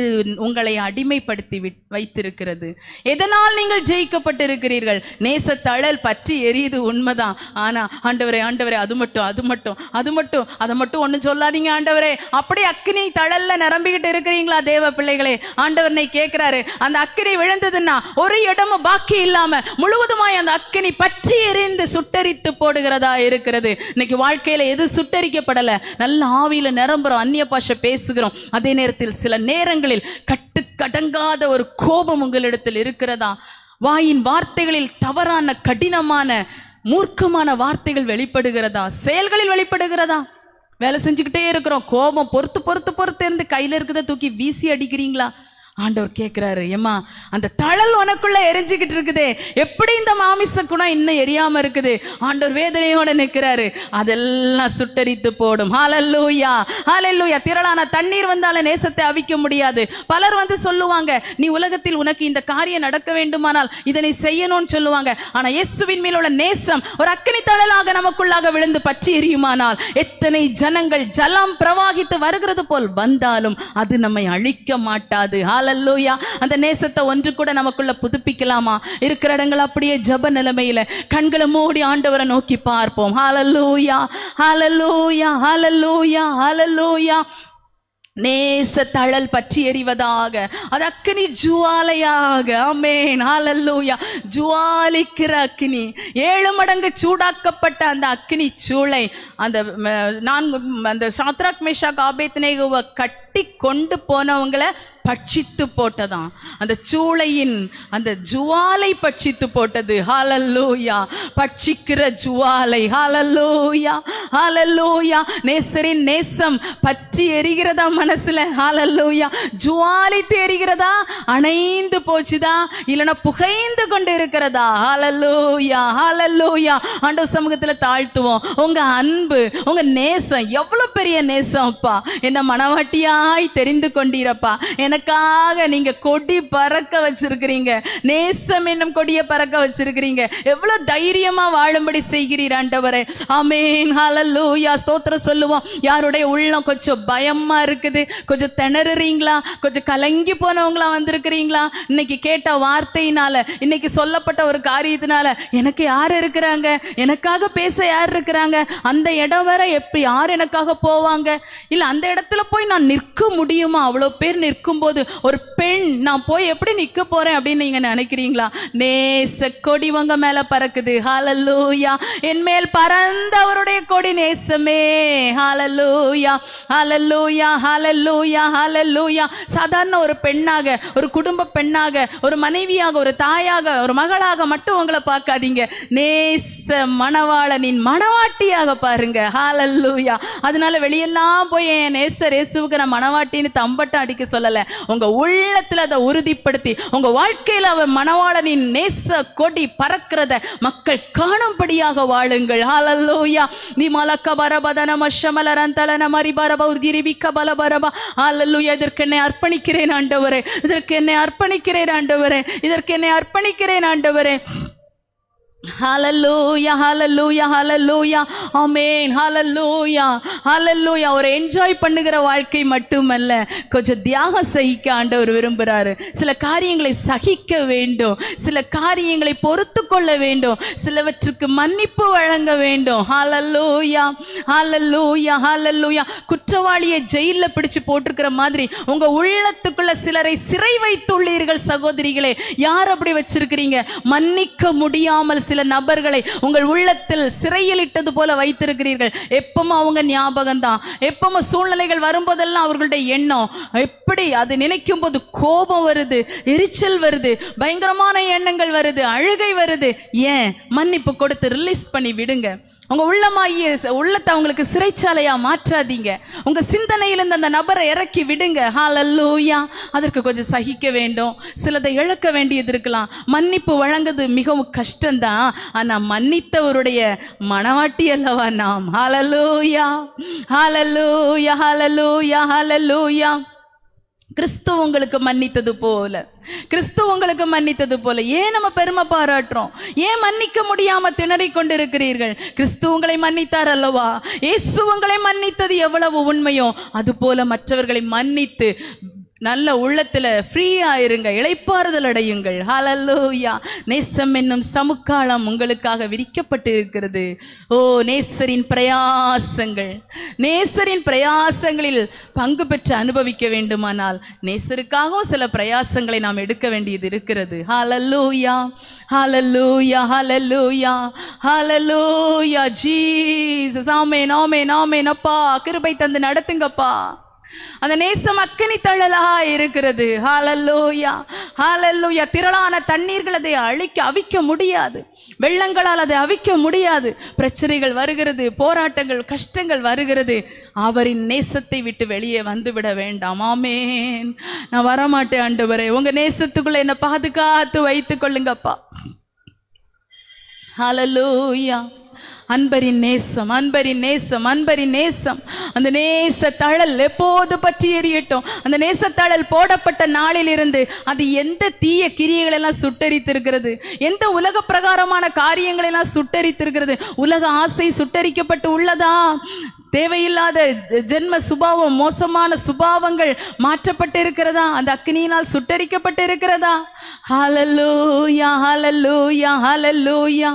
S1: உங்களை அடிமைப்படுத்தி வைத்திருக்கிறது எதனால் நீங்கள் ஜெயிக்கப்பட்டிருக்கிறீர்கள் நேச தழல் பற்றி எரியுது உண்மைதான் ஆனா ஆண்டவரே ஆண்டவரே அது மட்டும் அது மட்டும் அது மட்டும் அதை மட்டும் ஒன்னு சொல்லாதீங்க ஆண்டவரே அப்படி அக்னி தழல்ல நிரம்பிக்கிட்டு இருக்கிறீங்களா தேவ பிள்ளைகளே ஆண்டவரனை கேட்கிறாரு அந்த அக்கினி விழுந்ததுன்னா ஒரு இடமும் பாக்கி இல்லாம முழுவதுமாய் அந்த அக்கினி பற்றி எரிந்து சுட்டரித்து போடுகிறதா இருக்கிறது இன்னைக்கு வாழ்க்கையில எது சுட்டரிக்கப்படல நல்ல ஆவியில நிரம்புறோம் அந்நிய பாஷை பேசுகிறோம் அதே நேரத்தில் சில நேரங்களில் கட்டுக்கடங்காத ஒரு கோபம் உங்களிடத்தில் இருக்கிறதா வாயின் வார்த்தைகளில் தவறான கடினமான மூர்க்கமான வார்த்தைகள் வெளிப்படுகிறதா செயல்களில் வெளிப்படுகிறதா வேலை செஞ்சுக்கிட்டே இருக்கிறோம் கோபம் பொறுத்து பொறுத்து பொறுத்து இருந்து கையில இருக்கிறத தூக்கி வீசி அடிக்கிறீங்களா ஆண்டவர் கேட்குறாரு ஏமா அந்த தழல் உனக்குள்ளே எரிஞ்சுக்கிட்டு இருக்குது எப்படி இந்த மாமிச குணம் இன்னும் எரியாமல் இருக்குது ஆண்டவர் வேதனையோடு நிற்கிறாரு அதெல்லாம் சுட்டரித்து போடும் ஹாலல்லூயா ஹாலல்லூயா திரளான தண்ணீர் வந்தாலும் நேசத்தை அவிக்க முடியாது பலர் வந்து சொல்லுவாங்க நீ உலகத்தில் உனக்கு இந்த காரியம் நடக்க வேண்டுமானால் இதனை செய்யணும்னு சொல்லுவாங்க ஆனால் இயேசுவின் மேல் உள்ள நேசம் ஒரு அக்கினி தழலாக நமக்குள்ளாக விழுந்து பற்றி எரியுமானால் எத்தனை ஜனங்கள் ஜலம் பிரவாகித்து வருகிறது போல் வந்தாலும் அது நம்மை அழிக்க மாட்டாது ஹால ஹலல்லூயா அந்த நேசத்தை ஒன்று கூட நமக்குள்ள புதுப்பிக்கலாமா இருக்கிற இடங்கள் அப்படியே ஜப நிலைமையில கண்களை மூடி ஆண்டவரை நோக்கி பார்ப்போம் ஹலல்லூயா ஹலல்லூயா ஹலல்லூயா ஹலல்லூயா நேச தழல் பற்றி எறிவதாக அது அக்னி ஜுவாலையாக அமேன் ஹாலல்லூயா ஜுவாலிக்கிற அக்னி ஏழு மடங்கு சூடாக்கப்பட்ட அந்த அக்னி சூளை அந்த நான் அந்த சாத்ராக் மேஷா காபேத்னேகுவை கட் கட்டி கொண்டு போனவங்கள பட்சித்து போட்டதாம் அந்த சூளையின் அந்த ஜுவாலை பட்சித்து போட்டது ஹாலல்லூயா பட்சிக்கிற ஜுவாலை ஹாலல்லூயா ஹாலல்லூயா நேசரின் நேசம் பற்றி எரிகிறதா மனசுல ஹாலல்லூயா ஜுவாலை தெரிகிறதா அணைந்து போச்சுதா இல்லைன்னா புகைந்து கொண்டு இருக்கிறதா ஹாலல்லூயா ஹாலல்லூயா ஆண்டவர் சமூகத்தில் தாழ்த்துவோம் உங்க அன்பு உங்கள் நேசம் எவ்வளோ பெரிய நேசம் அப்பா என்ன மனவாட்டியா நன்றாய் தெரிந்து கொண்டீரப்பா எனக்காக நீங்க கொடி பறக்க வச்சிருக்கிறீங்க நேசம் என்னும் கொடிய பறக்க வச்சிருக்கிறீங்க எவ்வளவு தைரியமா வாழும்படி செய்கிறீர் ஆண்டவரே ஆமேன் ஹலல்லூயா ஸ்தோத்திரம் சொல்லுவோம் யாருடைய உள்ளம் கொஞ்சம் பயமா இருக்குது கொஞ்சம் திணறுறீங்களா கொஞ்சம் கலங்கி போனவங்களா வந்திருக்கிறீங்களா இன்னைக்கு கேட்ட வார்த்தையினால இன்னைக்கு சொல்லப்பட்ட ஒரு காரியத்தினால எனக்கு யார் இருக்கிறாங்க எனக்காக பேச யார் இருக்கிறாங்க அந்த இடம் வரை எப்படி யார் எனக்காக போவாங்க இல்லை அந்த இடத்துல போய் நான் நிற்க நிற்க முடியுமா அவ்வளோ பேர் நிற்கும்போது ஒரு பெண் நான் போய் எப்படி நிற்க போகிறேன் அப்படின்னு நீங்கள் நினைக்கிறீங்களா நேச கொடி உங்க மேலே பறக்குது ஹாலல்லூயா என் மேல் பறந்த அவருடைய கொடி நேசமே ஹாலல்லூயா ஹாலல்லூயா ஹாலல்லூயா ஹாலல்லூயா சாதாரண ஒரு பெண்ணாக ஒரு குடும்ப பெண்ணாக ஒரு மனைவியாக ஒரு தாயாக ஒரு மகளாக மட்டும் உங்களை பார்க்காதீங்க நேச மணவாளனின் மணவாட்டியாக பாருங்க ஹாலல்லூயா அதனால வெளியெல்லாம் போய் என் நேச ரேசுவுக்கு நான் மனவாட்டின்னு தம்பட்டம் அடிக்க சொல்லலை உங்கள் உள்ளத்தில் அதை உறுதிப்படுத்தி உங்கள் வாழ்க்கையில் அவன் மணவாளனின் நேச கொடி பறக்கிறத மக்கள் காணும்படியாக வாழுங்கள் ஹாலல்லோயா நீ மலக்க பரபதன மஷமலரந்தலன மரிபரப உதிரிபிக்க பலபரபா ஹாலல்லோயா இதற்கு என்னை அர்ப்பணிக்கிறேன் ஆண்டவரே இதற்கு என்னை அர்ப்பணிக்கிறேன் ஆண்டவரே இதற்கு என்னை அர்ப்பணிக்கிறேன் ஆண்டவரே hallelujah hallelujah hallelujah amen hallelujah hallelujah ஒரு என்ஜாய் பண்ணுகிற வாழ்க்கை மட்டுமல்ல கொஞ்சம் தியாகம் சகிக்க ஆண்டவர் விரும்புகிறாரு சில காரியங்களை சகிக்க வேண்டும் சில காரியங்களை பொறுத்து கொள்ள வேண்டும் சிலவற்றுக்கு மன்னிப்பு வழங்க வேண்டும் ஹலல்லூயா ஹலல்லூயா ஹலல்லூயா குற்றவாளியை ஜெயிலில் பிடிச்சு போட்டிருக்கிற மாதிரி உங்கள் உள்ளத்துக்குள்ள சிலரை சிறை வைத்துள்ளீர்கள் சகோதரிகளே யார் அப்படி வச்சிருக்கிறீங்க மன்னிக்க முடியாமல் சில நபர்களை உங்கள் உள்ளத்தில் சிறையில் இட்டது போல வைத்திருக்கிறீர்கள் எப்பவும் அவங்க ஞாபகம் தான் எப்பவும் சூழ்நிலைகள் வரும்போதெல்லாம் அவர்களுடைய எண்ணம் எப்படி அது நினைக்கும் போது கோபம் வருது எரிச்சல் வருது பயங்கரமான எண்ணங்கள் வருது அழுகை வருது ஏன் மன்னிப்பு கொடுத்து ரிலீஸ் பண்ணி விடுங்க உங்கள் உள்ளமாகிய உள்ளத்தை அவங்களுக்கு சிறைச்சாலையாக மாற்றாதீங்க உங்கள் சிந்தனையிலேருந்து அந்த நபரை இறக்கி விடுங்க ஹாலல்லூயா அதற்கு கொஞ்சம் சகிக்க வேண்டும் சிலதை இழக்க வேண்டியது இருக்கலாம் மன்னிப்பு வழங்குது மிகவும் கஷ்டம்தான் ஆனால் மன்னித்தவருடைய மனவாட்டி அல்லவா நாம் ஹாலல்லூயா ஹாலல்லூயா ஹாலல்லூயா ஹாலல்லூயா கிறிஸ்து உங்களுக்கு மன்னித்தது போல கிறிஸ்து உங்களுக்கு மன்னித்தது போல ஏன் நம்ம பெருமை பாராட்டுறோம் ஏன் மன்னிக்க முடியாம திணறிக் கொண்டிருக்கிறீர்கள் கிறிஸ்து உங்களை மன்னித்தார் அல்லவா இயேசு உங்களை மன்னித்தது எவ்வளவு உண்மையோ அது போல மற்றவர்களை மன்னித்து நல்ல உள்ளத்தில் ஃப்ரீயா இருங்க இழைப்பாறுதல் அடையுங்கள் ஹலல்லூயா நேசம் என்னும் சமுக்காலம் உங்களுக்காக விரிக்கப்பட்டு இருக்கிறது ஓ நேசரின் பிரயாசங்கள் நேசரின் பிரயாசங்களில் பங்கு பெற்று அனுபவிக்க வேண்டுமானால் நேசருக்காகவும் சில பிரயாசங்களை நாம் எடுக்க வேண்டியது இருக்கிறது hallelujah hallelujah hallelujah hallelujah Jesus amen நாமே ஆமேன் அப்பா கிருபை தந்து நடத்துங்கப்பா அந்த நேசம் அக்கினி தழலாக இருக்கிறது ஹாலல்லூயா ஹாலல்லோயா திரளான தண்ணீர்கள் அதை அழிக்க அவிக்க முடியாது வெள்ளங்களால் அதை அவிக்க முடியாது பிரச்சனைகள் வருகிறது போராட்டங்கள் கஷ்டங்கள் வருகிறது அவரின் நேசத்தை விட்டு வெளியே வந்துவிட வேண்டாம் ஆமேன் நான் வரமாட்டேன் ஆண்டு வரேன் உங்க நேசத்துக்குள்ளே என்னை பாதுகாத்து வைத்துக் கொள்ளுங்கப்பா ஹலலூயா அன்பரின் நேசம் அன்பரின் நேசம் அன்பரின் நேசம் அந்த நேச தழல் எப்போது பற்றி எரியட்டும் அந்த நேசத்தழல் போடப்பட்ட நாளிலிருந்து அது எந்த தீய கிரியைகளெல்லாம் சுட்டரித்திருக்கிறது எந்த உலக பிரகாரமான காரியங்களெல்லாம் சுட்டரித்திருக்கிறது உலக ஆசை சுட்டரிக்கப்பட்டு உள்ளதா தேவையில்லாத ஜென்ம சுபாவம் மோசமான சுபாவங்கள் மாற்றப்பட்டு இருக்கிறதா அந்த அக்னியினால் சுட்டரிக்கப்பட்டு இருக்கிறதா hallelujah hallelujah hallelujah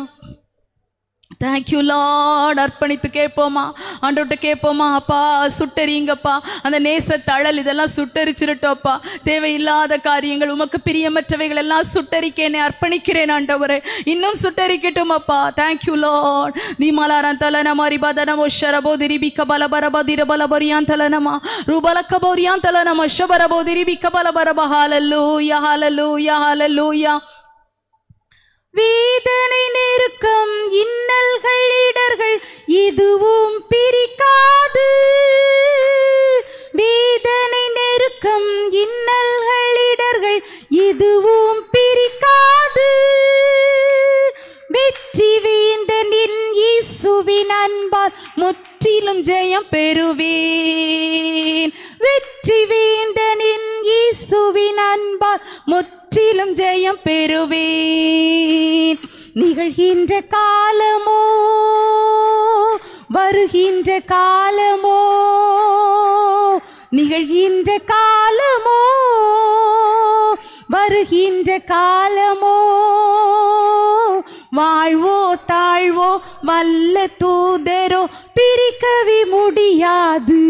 S1: thank you Lord அர்ப்பணித்து கேட்போமா ஆண்டவர்கிட்ட கேட்போமா அப்பா சுட்டறிங்கப்பா அந்த நேச தழல் இதெல்லாம் சுட்டரிச்சிருட்டோப்பா தேவையில்லாத காரியங்கள் உமக்கு பிரியமற்றவைகள் எல்லாம் சுட்டரிக்கேனே அர்ப்பணிக்கிறேன் ஆண்டவரே இன்னும் சுட்டரிக்கட்டும் அப்பா தேங்க்யூ லார்ட் மலாரா தலனமா ரிபதனமோ ஷரபோ திரிபிக்க திரபல திரபலபரியான் தலனமா ரூபலக்க போரியான் தலனமா ஷபரபோ திரிபிக்க ஹாலல்லூ யா ஹாலல்லூ யா வேதனை நெருக்கம் இன்னல்கள் இடர்கள் இதுவும் பிரிக்காது வேதனை நெருக்கம் இன்னல்கள் இடர்கள் இதுவும் பிரிக்காது வெற்றி காண்பார் முற்றிலும் ஜெயம் பெறுவேன் வெற்றி வேண்டனின் இயேசுவின் அன்பால் முற்றிலும் ஜெயம் பெறுவேன் நிகழ்கின்ற காலமோ வருகின்ற காலமோ நிகழ்கின்ற காலமோ வருகின்ற காலமோ வாழ்வோ தாழ்வோ வல்ல தூதரோ பிரிக்கவி முடியாது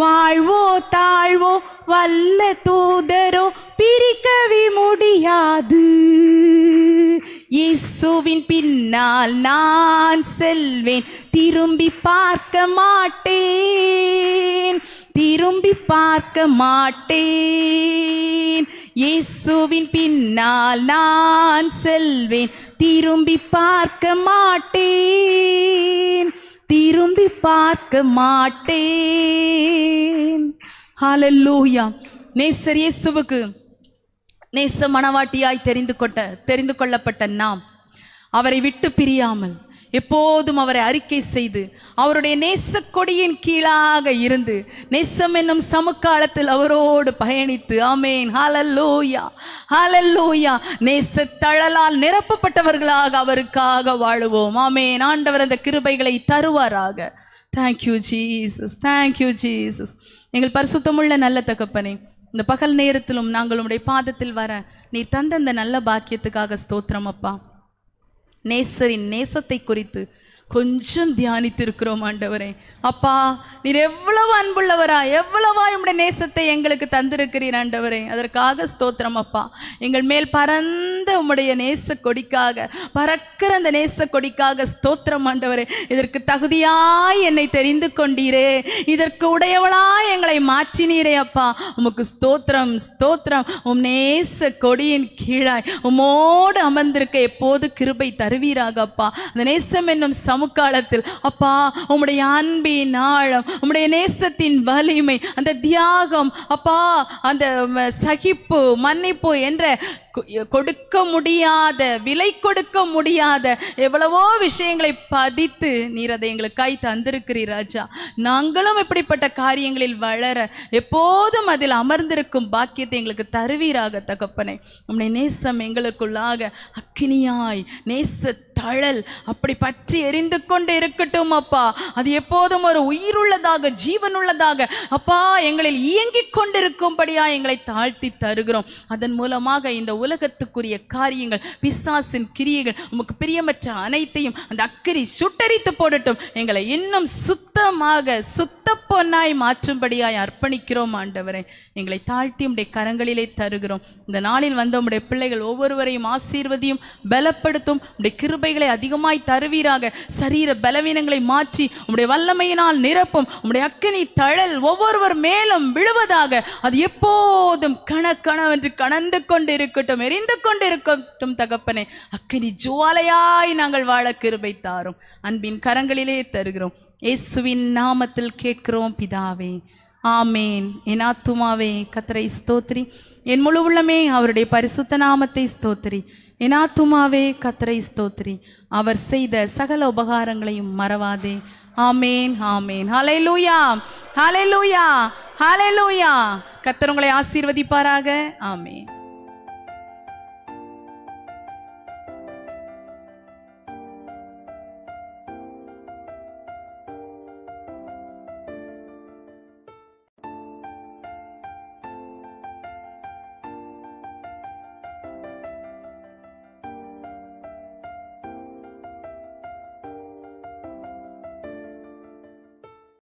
S1: வாழ்வோ தாழ்வோ வல்ல தூதரோ பிரிக்கவே முடியாது இசுவின் பின்னால் நான் செல்வேன் திரும்பி பார்க்க மாட்டேன் திரும்பி பார்க்க மாட்டேன் இயேசுவின் பின்னால் நான் செல்வேன் திரும்பி பார்க்க மாட்டேன் திரும்பி பார்க்க மாட்டேன் நேசர் இயேசுவுக்கு நேச மணவாட்டியாய் தெரிந்து கொண்ட தெரிந்து கொள்ளப்பட்ட நாம் அவரை விட்டு பிரியாமல் எப்போதும் அவரை அறிக்கை செய்து அவருடைய நேசக்கொடியின் கீழாக இருந்து நேசம் என்னும் சமுக்காலத்தில் அவரோடு பயணித்து ஆமேன் ஹாலல்லூயா ஹாலல்லூயா நேச தழலால் நிரப்பப்பட்டவர்களாக அவருக்காக வாழுவோம் ஆமேன் ஆண்டவர் அந்த கிருபைகளை தருவாராக தேங்க்யூ ஜீசஸ் தேங்க்யூ ஜீசஸ் எங்கள் பரிசுத்தமுள்ள நல்ல தகப்பனே இந்த பகல் நேரத்திலும் நாங்கள் உடைய பாதத்தில் வர நீ தந்த இந்த நல்ல பாக்கியத்துக்காக ஸ்தோத்திரம் அப்பா நேசரின் நேசத்தை குறித்து கொஞ்சம் தியானித்திருக்கிறோம் ஆண்டவரே அப்பா நீர் எவ்வளவு அன்புள்ளவரா எவ்வளவா உடைய நேசத்தை எங்களுக்கு தந்திருக்கிறீர் ஆண்டவரே அதற்காக ஸ்தோத்திரம் அப்பா எங்கள் மேல் பறந்த உம்முடைய நேச கொடிக்காக பறக்கிற அந்த நேச கொடிக்காக ஸ்தோத்திரம் ஆண்டவரே இதற்கு தகுதியாய் என்னை தெரிந்து கொண்டீரே இதற்கு உடையவளாய் எங்களை மாற்றினீரே அப்பா உமக்கு ஸ்தோத்திரம் ஸ்தோத்திரம் உம் நேச கொடியின் கீழாய் உமோடு அமர்ந்திருக்க எப்போது கிருபை தருவீராக அப்பா அந்த நேசம் என்னும் சமூக சமுக்காலத்தில் அப்பா உம்முடைய அன்பின் ஆழம் உம்முடைய நேசத்தின் வலிமை அந்த தியாகம் அப்பா அந்த சகிப்பு மன்னிப்பு என்ற கொடுக்க முடியாத விலை கொடுக்க முடியாத எவ்வளவோ விஷயங்களை பதித்து நீர் அதை கை தந்திருக்கிறீர் ராஜா நாங்களும் இப்படிப்பட்ட காரியங்களில் வளர எப்போதும் அதில் அமர்ந்திருக்கும் பாக்கியத்தை எங்களுக்கு தருவீராக தகப்பனை உம்முடைய நேசம் எங்களுக்குள்ளாக அக்கினியாய் நேச தழல் அப்படி பற்றி எரிந்து கொண்டு இருக்கட்டும் அப்பா அது எப்போதும் ஒரு உயிருள்ளதாக ஜீவனுள்ளதாக அப்பா எங்களில் இயங்கிக் கொண்டிருக்கும்படியா எங்களை தாழ்த்தி தருகிறோம் அதன் மூலமாக இந்த உலகத்துக்குரிய காரியங்கள் பிசாசின் கிரியைகள் உமக்கு பிரியமற்ற அனைத்தையும் அந்த அக்கறி சுட்டரித்து போடட்டும் எங்களை இன்னும் சுத்தமாக சுத்த பொன்னாய் மாற்றும்படியாய் அர்ப்பணிக்கிறோம் ஆண்டவரை எங்களை தாழ்த்தி உடைய கரங்களிலே தருகிறோம் இந்த நாளில் வந்த உடைய பிள்ளைகள் ஒவ்வொருவரையும் ஆசீர்வதியும் பலப்படுத்தும் உடைய கிருபைகளை அதிகமாய் தருவீராக சரீர பலவீனங்களை மாற்றி உடைய வல்லமையினால் நிரப்பும் உடைய அக்கினி தழல் ஒவ்வொருவர் மேலும் விழுவதாக அது எப்போதும் கண கணவென்று கணந்து கொண்டு இருக்கட்டும் இருக்கட்டும் எரிந்து கொண்டிருக்கட்டும் தகப்பனே அக்கினி ஜுவாலையாய் நாங்கள் வாழ கிருபை தாரும் அன்பின் கரங்களிலே தருகிறோம் இயேசுவின் நாமத்தில் கேட்கிறோம் பிதாவே ஆமேன் என் ஆத்துமாவே கத்தரை ஸ்தோத்ரி என் முழு உள்ளமே அவருடைய பரிசுத்த நாமத்தை ஸ்தோத்ரி என் ஆத்துமாவே கத்தரை ஸ்தோத்ரி அவர் செய்த சகல உபகாரங்களையும் மறவாதே ஆமேன் ஆமேன் ஹலை லூயா ஹலை லூயா ஹலை லூயா கத்தர் உங்களை ஆசீர்வதிப்பாராக ஆமேன்